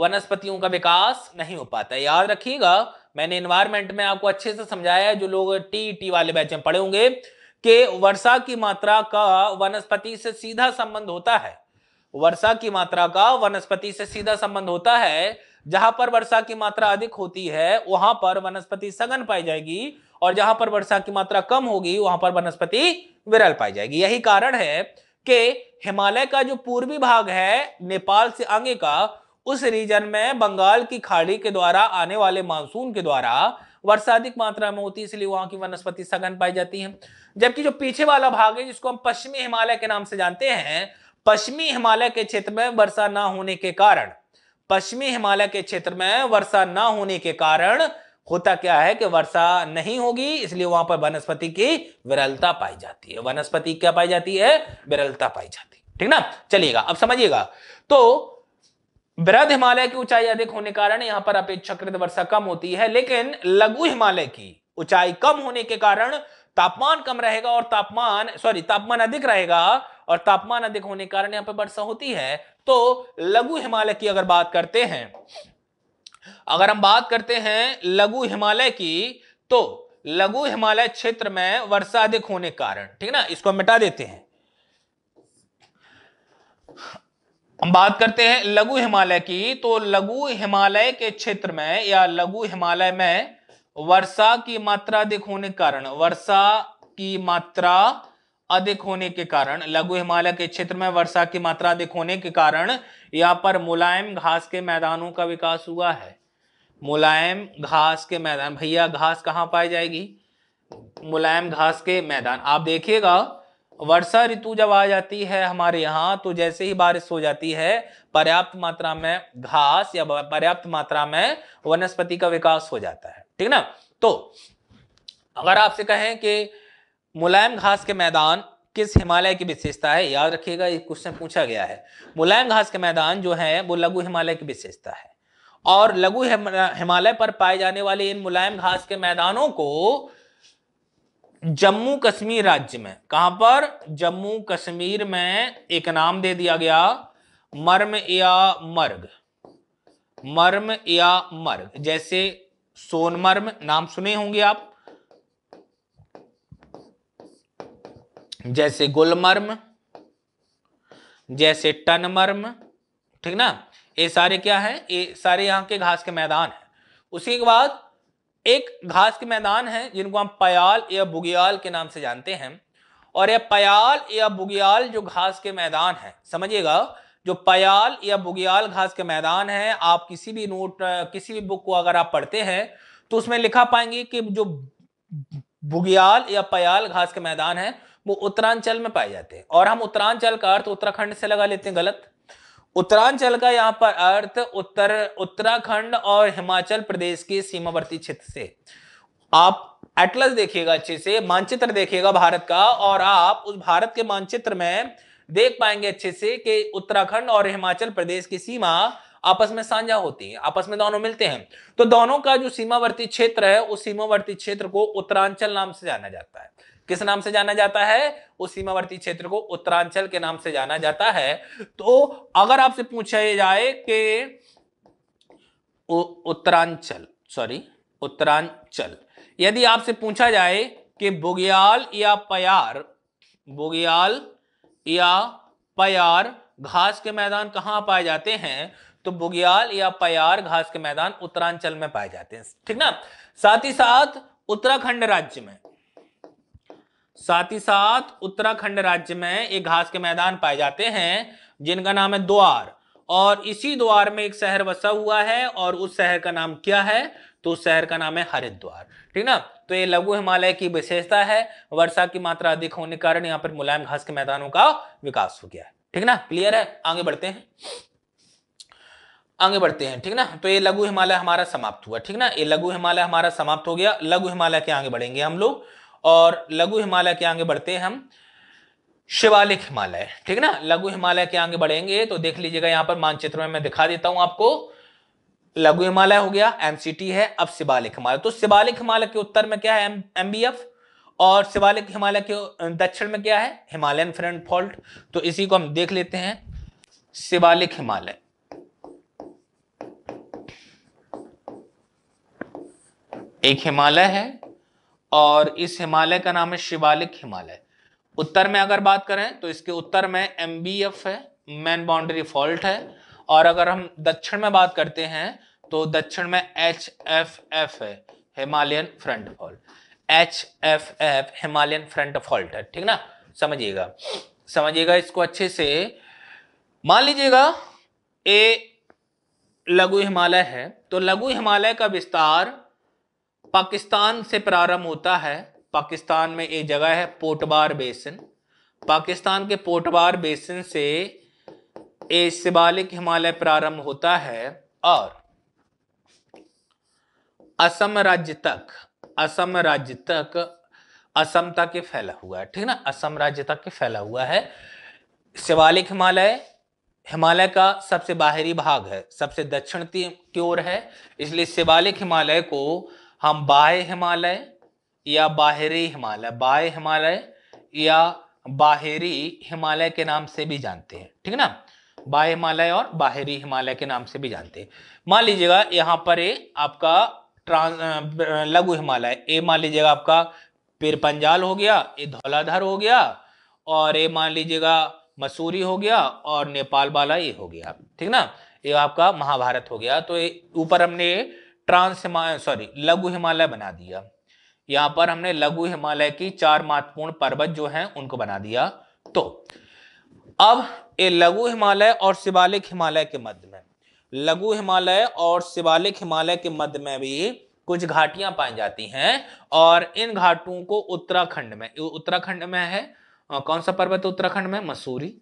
वनस्पतियों का विकास नहीं हो पाता है याद रखिएगा मैंने इन्वायरमेंट में आपको अच्छे से समझाया है जो लोग टी टी e वाले बैच में पढ़े होंगे कि वर्षा की मात्रा का वनस्पति से सीधा संबंध होता है वर्षा की मात्रा का वनस्पति से सीधा संबंध होता है जहां पर वर्षा की मात्रा अधिक होती है वहां पर वनस्पति सघन पाई जाएगी और जहां पर वर्षा की मात्रा कम होगी वहां पर वनस्पति विरल पाई जाएगी यही कारण है कि हिमालय का जो पूर्वी भाग है नेपाल से आगे का उस रीजन में बंगाल की खाड़ी के द्वारा आने वाले मानसून के द्वारा वर्षा अधिक मात्रा में होती है इसलिए वहां की वनस्पति सघन पाई जाती है जबकि जो पीछे वाला भाग है जिसको हम पश्चिमी हिमालय के नाम से जानते हैं पश्चिमी हिमालय के क्षेत्र में वर्षा ना होने के कारण पश्चिमी हिमालय के क्षेत्र में वर्षा ना होने के कारण होता क्या है कि वर्षा नहीं होगी इसलिए वहां पर वनस्पति की विरलता पाई जाती है वनस्पति क्या पाई जाती है विरलता पाई जाती है ठीक ना चलिएगा अब समझिएगा तो बृहद हिमालय की ऊंचाई अधिक होने कारण यहां पर अपेक्षाकृत वर्षा कम होती है लेकिन लघु हिमालय की ऊंचाई कम होने के कारण तापमान कम रहेगा और तापमान सॉरी तापमान अधिक रहेगा और तापमान अधिक होने के कारण यहां पर वर्षा होती है तो लघु हिमालय की अगर बात करते हैं अगर हम बात करते हैं लघु हिमालय की तो लघु हिमालय क्षेत्र में वर्षा अधिक होने कारण ठीक ना इसको मिटा देते हैं हम बात करते हैं लघु हिमालय की तो लघु हिमालय के क्षेत्र में या लघु हिमालय में वर्षा की मात्रा अधिक होने के कारण वर्षा की मात्रा अधिक होने के कारण लघु हिमालय के क्षेत्र में वर्षा की मात्रा अधिक होने के कारण यहाँ पर मुलायम घास के मैदानों का विकास हुआ है मुलायम घास के मैदान भैया घास कहाँ पाई जाएगी मुलायम घास के मैदान आप देखिएगा वर्षा ऋतु जब आ जाती है हमारे यहाँ तो जैसे ही बारिश हो जाती है पर्याप्त मात्रा में घास या पर्याप्त मात्रा में वनस्पति का विकास हो जाता है ठीक ना तो अगर आपसे कहें कि मुलायम घास के मैदान किस हिमालय की विशेषता है याद रखिएगा ये क्वेश्चन पूछा गया है मुलायम घास के मैदान जो है वो लघु हिमालय की विशेषता है और लघु हिमालय पर पाए जाने वाले इन मुलायम घास के मैदानों को जम्मू कश्मीर राज्य में कहां पर जम्मू कश्मीर में एक नाम दे दिया गया मर्म या मर्ग मर्म या मर्ग जैसे सोनमर्म नाम सुने होंगे आप जैसे गुलमर्म जैसे टनमर्म ठीक ना ये सारे क्या है ये सारे यहाँ के घास के मैदान है उसी के बाद एक घास के मैदान है जिनको हम पयाल या बुगियाल के नाम से जानते हैं और यह पयाल या बुगियाल जो घास के मैदान है समझिएगा जो पयाल या बुगियाल घास के मैदान है आप किसी भी नोट किसी भी बुक को अगर आप पढ़ते हैं तो उसमें लिखा पाएंगे कि जो बुगियाल या पयाल घास के मैदान है वो उत्तरांचल में पाए जाते हैं और हम उत्तरांचल का अर्थ उत्तराखंड से लगा लेते हैं गलत उत्तरांचल का यहाँ पर अर्थ उत्तर उत्तराखंड और हिमाचल प्रदेश के सीमावर्ती क्षेत्र से आप एटलस देखिएगा अच्छे से मानचित्र देखिएगा भारत का और आप उस भारत के मानचित्र में देख पाएंगे अच्छे से कि उत्तराखंड और हिमाचल प्रदेश की सीमा आपस में साझा होती है आपस में दोनों मिलते हैं तो दोनों का जो सीमावर्ती क्षेत्र है उस सीमावर्ती क्षेत्र को उत्तरांचल नाम से जाना जाता है किस नाम से जाना जाता है उस सीमावर्ती क्षेत्र को उत्तरांचल के नाम से जाना जाता है तो अगर आपसे पूछा जाए कि उत्तरांचल सॉरी उत्तरांचल यदि आपसे पूछा जाए कि बुग्याल या पयार बुग्याल या पयार घास के मैदान कहाँ पाए जाते हैं तो बुग्याल या पयार घास के मैदान उत्तरांचल में पाए जाते हैं ठीक ना साथ ही साथ उत्तराखंड राज्य में साथ ही साथ उत्तराखंड राज्य में एक घास के मैदान पाए जाते हैं जिनका नाम है द्वार और इसी द्वार में एक शहर बसा हुआ है और उस शहर का नाम क्या है तो उस शहर का नाम है हरिद्वार ठीक ना तो ये लघु हिमालय की विशेषता है वर्षा की मात्रा अधिक होने के कारण यहाँ पर मुलायम घास के मैदानों का विकास हो गया है ठीक ना क्लियर है आगे बढ़ते हैं आगे बढ़ते हैं ठीक ना तो ये लघु हिमालय हमारा समाप्त हुआ ठीक ना ये लघु हिमालय हमारा समाप्त हो गया लघु हिमालय के आगे बढ़ेंगे हम लोग और लघु हिमालय के आगे बढ़ते हैं हम शिवालिक हिमालय ठीक ना लघु हिमालय के आगे बढ़ेंगे तो देख लीजिएगा यहां पर मानचित्र में मैं दिखा देता हूं आपको लघु हिमालय हो गया एमसीटी है अब शिवालिक हिमालय तो शिवालिक हिमालय के उत्तर में क्या है एम और शिवालिक हिमालय के दक्षिण में क्या है हिमालयन फ्रंट फॉल्ट तो इसी को हम देख लेते हैं शिवालिक हिमालय एक हिमालय है और इस हिमालय का नाम है शिवालिक हिमालय उत्तर में अगर बात करें तो इसके उत्तर में एम है मैन बाउंड्री फॉल्ट है और अगर हम दक्षिण में बात करते हैं तो दक्षिण में एच एफ एफ है Himalayan front fault H F F Himalayan front fault है ठीक ना समझिएगा समझिएगा इसको अच्छे से मान लीजिएगा ए लघु हिमालय है तो लघु हिमालय का विस्तार पाकिस्तान से प्रारंभ होता है पाकिस्तान में एक जगह है पोटबार बेसिन पाकिस्तान के पोटबार बेसन से ए शिवालिक हिमालय प्रारंभ होता है और असम राज्य तक असम राज्य तक असम तक फैला हुआ है ठीक ना असम राज्य तक फैला हुआ है शिवालिक हिमालय हिमालय का सबसे बाहरी भाग है सबसे दक्षिण की ओर है इसलिए शिवालिक हिमालय को हम बाह्य हिमालय या बाहरी हिमालय बाह्य हिमालय या बाहरी हिमालय के नाम से भी जानते हैं ठीक है ना बाह्य हिमालय और बाहरी हिमालय के नाम से भी जानते हैं मान लीजिएगा यहाँ पर आपका ट्रांस लघु हिमालय ए मान लीजिएगा आपका पीर पंजाल हो गया ए धौलाधर हो गया और ए मान लीजिएगा मसूरी हो गया और नेपाल वाला ये हो गया ठीक ना ये आपका महाभारत हो गया तो ऊपर हमने ट्रांस हिमालय सॉरी लघु हिमालय बना दिया यहां पर हमने लघु हिमालय की चार महत्वपूर्ण पर्वत जो हैं उनको बना दिया तो अब ये लघु हिमालय और शिवालिक हिमालय के मध्य में लघु हिमालय और शिवालिक हिमालय के मध्य में भी कुछ घाटियां पाई जाती हैं और इन घाटों को उत्तराखंड में उत्तराखंड में है कौन सा पर्वत उत्तराखंड में मसूरी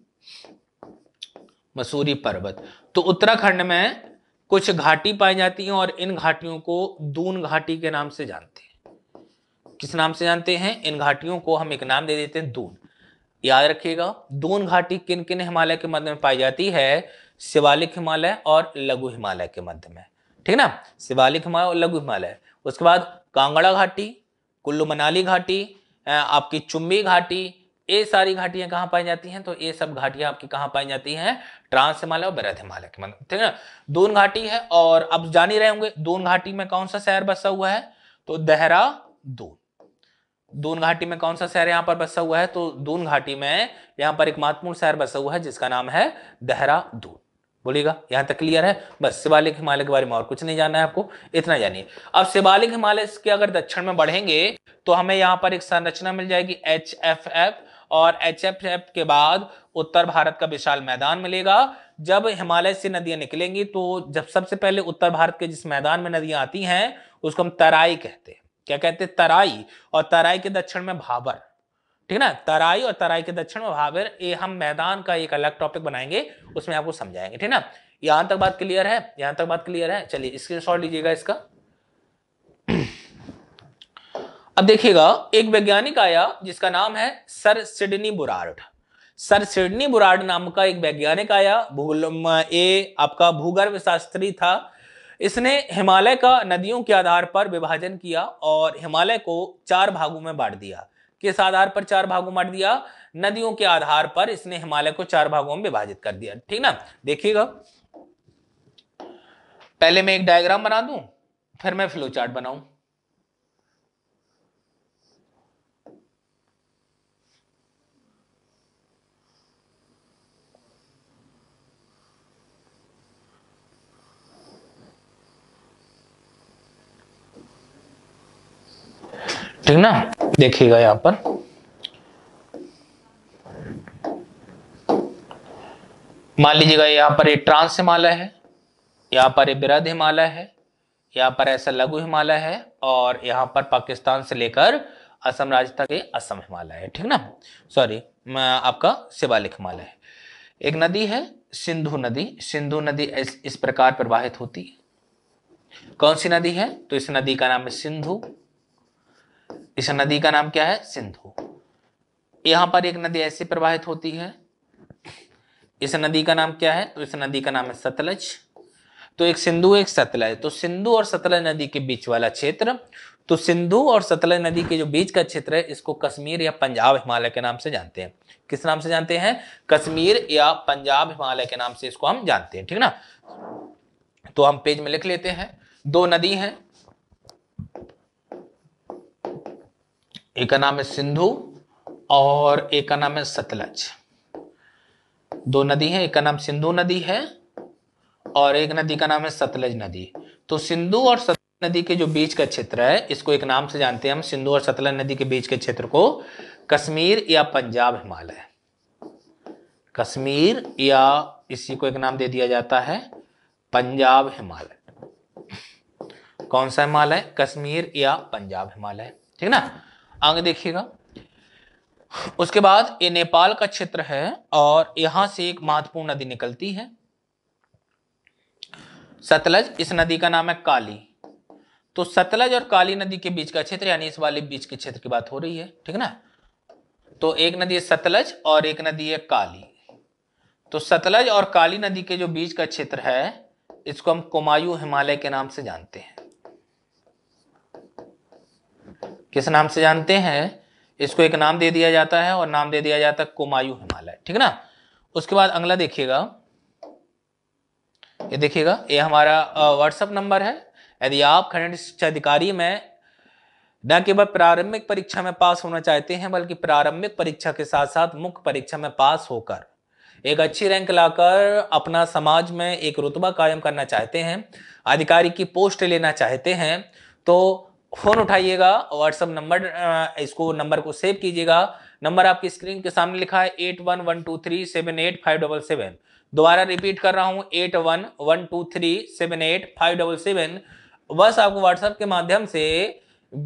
मसूरी पर्वत तो उत्तराखंड में कुछ घाटी पाई जाती हैं और इन घाटियों को दून घाटी के नाम से जानते हैं किस नाम से जानते हैं इन घाटियों को हम एक नाम दे देते हैं दून याद रखिएगा दून घाटी किन किन हिमालय के मध्य में पाई जाती है शिवालिक हिमालय और लघु हिमालय के मध्य में ठीक है ना शिवालिक हिमालय और लघु हिमालय उसके बाद कांगड़ा घाटी कुल्लू मनाली घाटी आपकी चुम्बी घाटी ये सारी घाटियां कहां पाई जाती हैं तो ये सब घाटियां आपकी कहां पाई जाती हैं ट्रांस हिमालय और बृहद हिमालय के मतलब ठीक है दून घाटी है और अब जान ही रहे होंगे दून घाटी में कौन सा शहर बसा हुआ है तो देहरादून दून घाटी में कौन सा शहर यहाँ पर बसा हुआ है तो दून घाटी में यहाँ पर एक महत्वपूर्ण शहर बसा हुआ है जिसका नाम है देहरादून बोलिएगा यहाँ तक क्लियर है बस शिवालिक हिमालय के बारे में और कुछ नहीं जानना है आपको इतना जानिए अब शिवालिक हिमालय के अगर दक्षिण में बढ़ेंगे तो हमें यहाँ पर एक संरचना मिल जाएगी एच एफ एफ और एच के बाद उत्तर भारत का विशाल मैदान मिलेगा जब हिमालय से नदियां निकलेंगी तो जब सबसे पहले उत्तर भारत के जिस मैदान में नदियां आती हैं उसको हम तराई कहते हैं क्या कहते हैं तराई और तराई के दक्षिण में भाबर ठीक ना तराई और तराई के दक्षिण में भाबर ये हम मैदान का एक अलग टॉपिक बनाएंगे उसमें आपको समझाएंगे ठीक ना यहां तक बात क्लियर है यहां तक बात क्लियर है चलिए स्क्रीन लीजिएगा इसका अब देखिएगा एक वैज्ञानिक आया जिसका नाम है sir Sidney Burrard sir Sidney Burrard नाम का एक वैज्ञानिक आया भूगोल ए आपका भूगर्भ शास्त्री था इसने हिमालय का नदियों के आधार पर विभाजन किया और हिमालय को चार भागों में बांट दिया किस आधार पर चार भागों में बांट दिया नदियों के आधार पर इसने हिमालय को चार भागों में विभाजित कर दिया ठीक ना देखिएगा पहले मैं एक डायग्राम बना दू फिर मैं फ्लो चार्ट बनाऊ ठीक ना देखिएगा यहां पर मान लीजिएगा यहां पर ये ट्रांस हिमालय है यहां पर ये बिरध हिमालय है यहां पर ऐसा लघु हिमालय है और यहां पर पाकिस्तान से लेकर असम राज्य तक ये असम हिमालय है ठीक ना सॉरी आपका शिवालिक हिमालय है एक नदी है सिंधु नदी सिंधु नदी इस, इस प्रकार प्रवाहित होती है कौन सी नदी है तो इस नदी का नाम है सिंधु इस नदी का नाम क्या है सिंधु यहां पर एक नदी ऐसी प्रवाहित होती है इस नदी का नाम क्या है तो इस नदी का नाम है सतलज तो एक सिंधु एक सतलज तो सिंधु और सतलज नदी के बीच वाला क्षेत्र तो सिंधु और सतलज नदी के जो बीच का क्षेत्र है इसको कश्मीर या पंजाब हिमालय के नाम से जानते हैं किस नाम से जानते हैं कश्मीर या पंजाब हिमालय के नाम से इसको हम जानते हैं ठीक ना तो हम पेज में लिख लेते हैं दो नदी है एक का नाम है सिंधु और एक का नाम है सतलज दो नदी है एक का नाम सिंधु नदी है और एक नदी का नाम है सतलज नदी तो सिंधु और सतलज नदी के जो बीच का क्षेत्र है इसको एक नाम से जानते हैं हम सिंधु और सतलज नदी के बीच के क्षेत्र को कश्मीर या पंजाब हिमालय कश्मीर या इसी को एक नाम दे दिया जाता है पंजाब हिमालय कौन सा हिमालय कश्मीर या पंजाब हिमालय ठीक ना आगे देखिएगा उसके बाद ये नेपाल का क्षेत्र है और यहां से एक महत्वपूर्ण नदी निकलती है सतलज इस नदी का नाम है काली तो सतलज और काली नदी के बीच का क्षेत्र यानी इस वाले बीच के क्षेत्र की बात हो रही है ठीक है ना तो एक नदी है सतलज और एक नदी है काली तो सतलज और काली नदी के जो बीच का क्षेत्र है इसको हम कुमायू हिमालय के नाम से जानते हैं किस नाम से जानते हैं इसको एक नाम दे दिया जाता है और नाम दे दिया जाता है कुमायूं हिमालय ठीक है ना उसके बाद अगला देखिएगा ये देखिएगा ये हमारा व्हाट्सअप नंबर है यदि आप खंड शिक्षा अधिकारी में न केवल प्रारंभिक परीक्षा में पास होना चाहते हैं बल्कि प्रारंभिक परीक्षा के साथ साथ मुख्य परीक्षा में पास होकर एक अच्छी रैंक लाकर अपना समाज में एक रुतबा कायम करना चाहते हैं अधिकारी की पोस्ट लेना चाहते हैं तो फ़ोन उठाइएगा व्हाट्सअप नंबर इसको नंबर को सेव कीजिएगा नंबर आपकी स्क्रीन के सामने लिखा है eight one one two three seven eight five double seven दोबारा रिपीट कर रहा हूँ eight one one two three seven eight five double seven बस आपको व्हाट्सअप के माध्यम से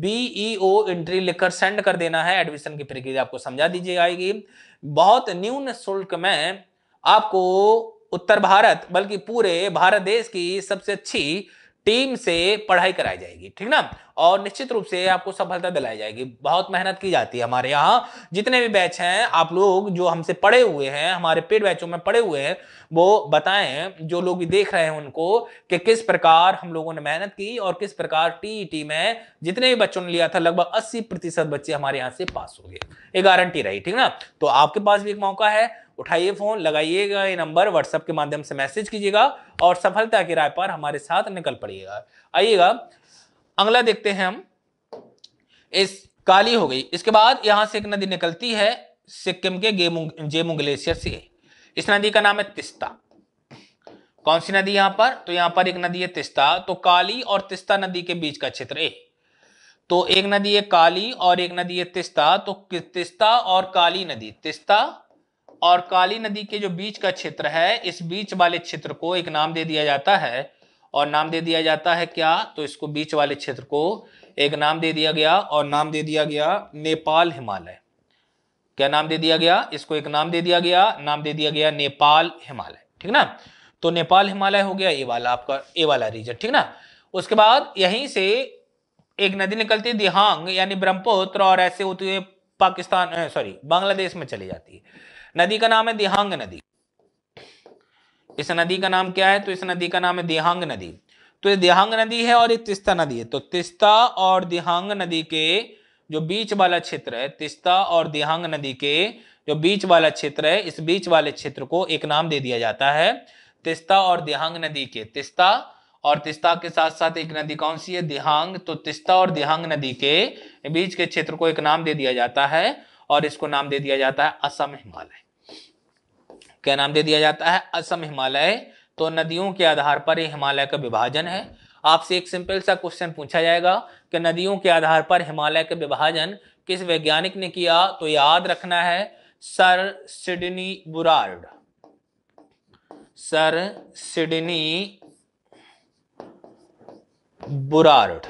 बी ओ एंट्री लिखकर सेंड कर देना है एडमिशन की प्रक्रिया आपको समझा दीजिए आएगी बहुत न्यून शुल्क में आपको उत्तर भारत बल्कि पूरे भारत देश की सबसे अच्छी टीम से पढ़ाई कराई जाएगी ठीक ना और निश्चित रूप से आपको सफलता दिलाई जाएगी बहुत मेहनत की जाती है हमारे यहाँ जितने भी बैच हैं आप लोग जो हमसे पढ़े हुए हैं हमारे पेड बैचों में पढ़े हुए हैं वो बताएं जो लोग देख रहे हैं उनको कि किस प्रकार हम लोगों ने मेहनत की और किस प्रकार टी टी में जितने भी बच्चों ने लिया था लगभग अस्सी प्रतिशत बच्चे हमारे यहाँ से पास हो गए ये गारंटी रही ठीक ना तो आपके पास भी एक मौका है उठाइए फ़ोन लगाइएगा ये नंबर व्हाट्सएप के माध्यम से मैसेज कीजिएगा और सफलता की राय पर हमारे साथ निकल पड़िएगा आइएगा अगला देखते हैं हम इस काली हो गई इसके बाद यहाँ से एक नदी निकलती है सिक्किम के गेमुंग जेमू ग्लेशियर से इस नदी का नाम है तिस्ता कौन सी नदी यहाँ पर तो यहाँ पर एक नदी है तिस्ता तो काली और तिस्ता नदी के बीच का क्षेत्र है तो एक नदी है काली और एक नदी है तिस्ता तो तिस्ता और काली नदी तिस्ता और काली नदी के जो बीच का क्षेत्र है इस बीच वाले क्षेत्र को एक नाम दे दिया जाता है और नाम दे दिया जाता है क्या तो इसको बीच वाले क्षेत्र को एक नाम दे दिया गया और नाम दे दिया गया नेपाल हिमालय क्या नाम दे दिया गया इसको एक नाम दे दिया गया नाम दे दिया गया नेपाल हिमालय ठीक ना तो नेपाल हिमालय हो गया ये वाला आपका ए वाला रीजन ठीक ना उसके बाद यहीं से एक नदी निकलती है दिहांग यानी ब्रह्मपुत्र और ऐसे होते हुए पाकिस्तान सॉरी बांग्लादेश में चली जाती है नदी का नाम है देहांग नदी इस नदी का नाम क्या है तो इस नदी का नाम है देहांग नदी तो ये देहांग नदी है और ये तिस्ता नदी है तो तिस्ता और देहांग नदी के जो बीच वाला क्षेत्र है तिस्ता और देहांग नदी के जो बीच वाला क्षेत्र है इस बीच वाले क्षेत्र को एक नाम दे दिया जाता है तिस्ता और देहांग नदी के तिस्ता और तिस्ता के साथ साथ एक नदी कौन सी है देहांग तो तिस्ता और देहांग नदी के बीच के क्षेत्र को एक नाम दे दिया जाता है और इसको नाम दे दिया जाता है असम हिमालय क्या नाम दे दिया जाता है असम हिमालय तो नदियों के आधार पर ये हिमालय का विभाजन है आपसे एक सिंपल सा क्वेश्चन पूछा जाएगा कि नदियों के आधार पर हिमालय का विभाजन किस वैज्ञानिक ने किया तो याद रखना है sir Sidney Burrard sir Sidney Burrard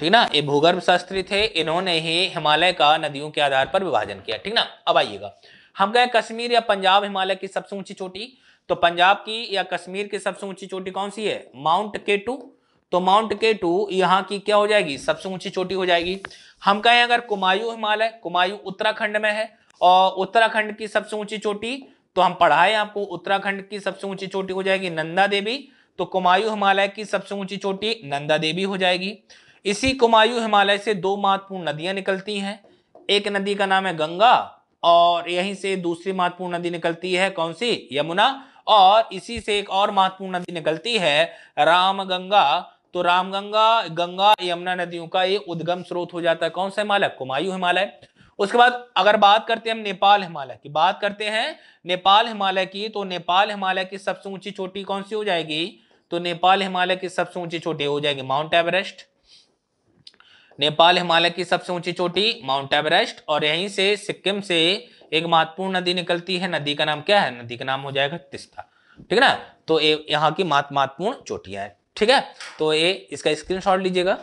ठीक ना ये भूगर्भ शास्त्री थे इन्होंने ही हिमालय का नदियों के आधार पर विभाजन किया ठीक ना अब आइएगा हम कहें कश्मीर या पंजाब हिमालय की सबसे ऊंची चोटी तो पंजाब की या कश्मीर की सबसे ऊंची चोटी कौन सी है माउंट के टू तो माउंट के टू यहाँ की क्या हो जाएगी सबसे ऊंची चोटी हो जाएगी हम कहें अगर कुमायूं हिमालय कुमायूं उत्तराखंड में है और उत्तराखंड की सबसे ऊंची चोटी तो हम पढ़ाए आपको उत्तराखंड की सबसे ऊंची चोटी हो जाएगी नंदा देवी तो कुमायूं हिमालय की सबसे ऊंची चोटी नंदा देवी हो जाएगी इसी कुमायूं हिमालय से दो महत्वपूर्ण नदियां निकलती हैं एक नदी का नाम है गंगा और यहीं से दूसरी महत्वपूर्ण नदी निकलती है कौन सी यमुना और इसी से एक और महत्वपूर्ण नदी निकलती है रामगंगा तो रामगंगा गंगा यमुना नदियों का ये उद्गम स्रोत हो जाता है कौन सा हिमालय कुमायु हिमालय उसके बाद अगर बात करते हैं हम नेपाल हिमालय की बात करते हैं नेपाल हिमालय की तो नेपाल हिमालय की सबसे ऊंची चोटी कौन सी हो जाएगी तो नेपाल हिमालय की सबसे ऊंची चोटी हो जाएगी माउंट एवरेस्ट नेपाल हिमालय की सबसे ऊंची चोटी माउंट एवरेस्ट और यहीं से सिक्किम से एक महत्वपूर्ण नदी निकलती है नदी का नाम क्या है नदी का नाम हो जाएगा तिस्ता ठीक है ना तो ये यहाँ की महत्वपूर्ण चोटियां हैं ठीक है तो ये इसका शॉट लीजिएगा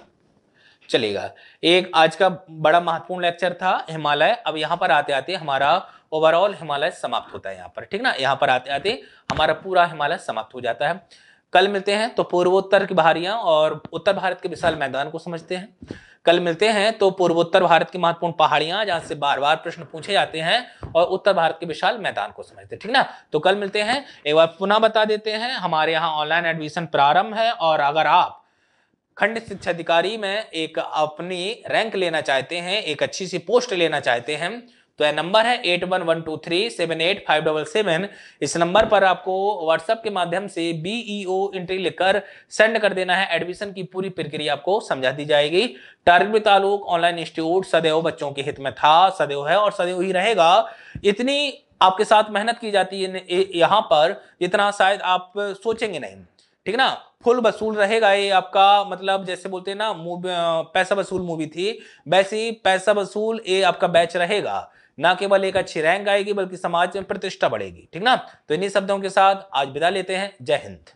चलेगा एक आज का बड़ा महत्वपूर्ण लेक्चर था हिमालय अब यहाँ पर आते आते हमारा ओवरऑल हिमालय समाप्त होता है यहाँ पर ठीक ना यहाँ पर आते आते हमारा पूरा हिमालय समाप्त हो जाता है कल मिलते हैं तो पूर्वोत्तर की भारियां और उत्तर भारत के विशाल मैदान को समझते हैं कल मिलते हैं तो पूर्वोत्तर भारत की महत्वपूर्ण पहाड़ियां जहां से बार बार प्रश्न पूछे जाते हैं और उत्तर भारत के विशाल मैदान को समझते ठीक ना तो कल मिलते हैं एक बार पुनः बता देते हैं हमारे यहाँ ऑनलाइन एडमिशन प्रारंभ है और अगर आप खंड शिक्षा अधिकारी में एक अपनी रैंक लेना चाहते हैं एक अच्छी सी पोस्ट लेना चाहते हैं तो यह नंबर है eight one one two three seven eight five double seven इस नंबर पर आपको व्हाट्सएप के माध्यम से बीईओ एंट्री e लिखकर सेंड कर देना है एडमिशन की पूरी प्रक्रिया आपको समझा दी जाएगी टारगेट तालुक ऑनलाइन इंस्टीट्यूट सदैव बच्चों के हित में था सदैव है और सदैव ही रहेगा इतनी आपके साथ मेहनत की जाती है यहाँ पर जितना शायद आप सोचेंगे नहीं ठीक ना फुल वसूल रहेगा ये आपका मतलब जैसे बोलते हैं ना पैसा वसूल मूवी थी वैसे पैसा वसूल ये आपका बैच रहेगा ना केवल एक अच्छी रैंक आएगी बल्कि समाज में प्रतिष्ठा बढ़ेगी ठीक ना तो इन्हीं शब्दों के साथ आज विदा लेते हैं जय हिंद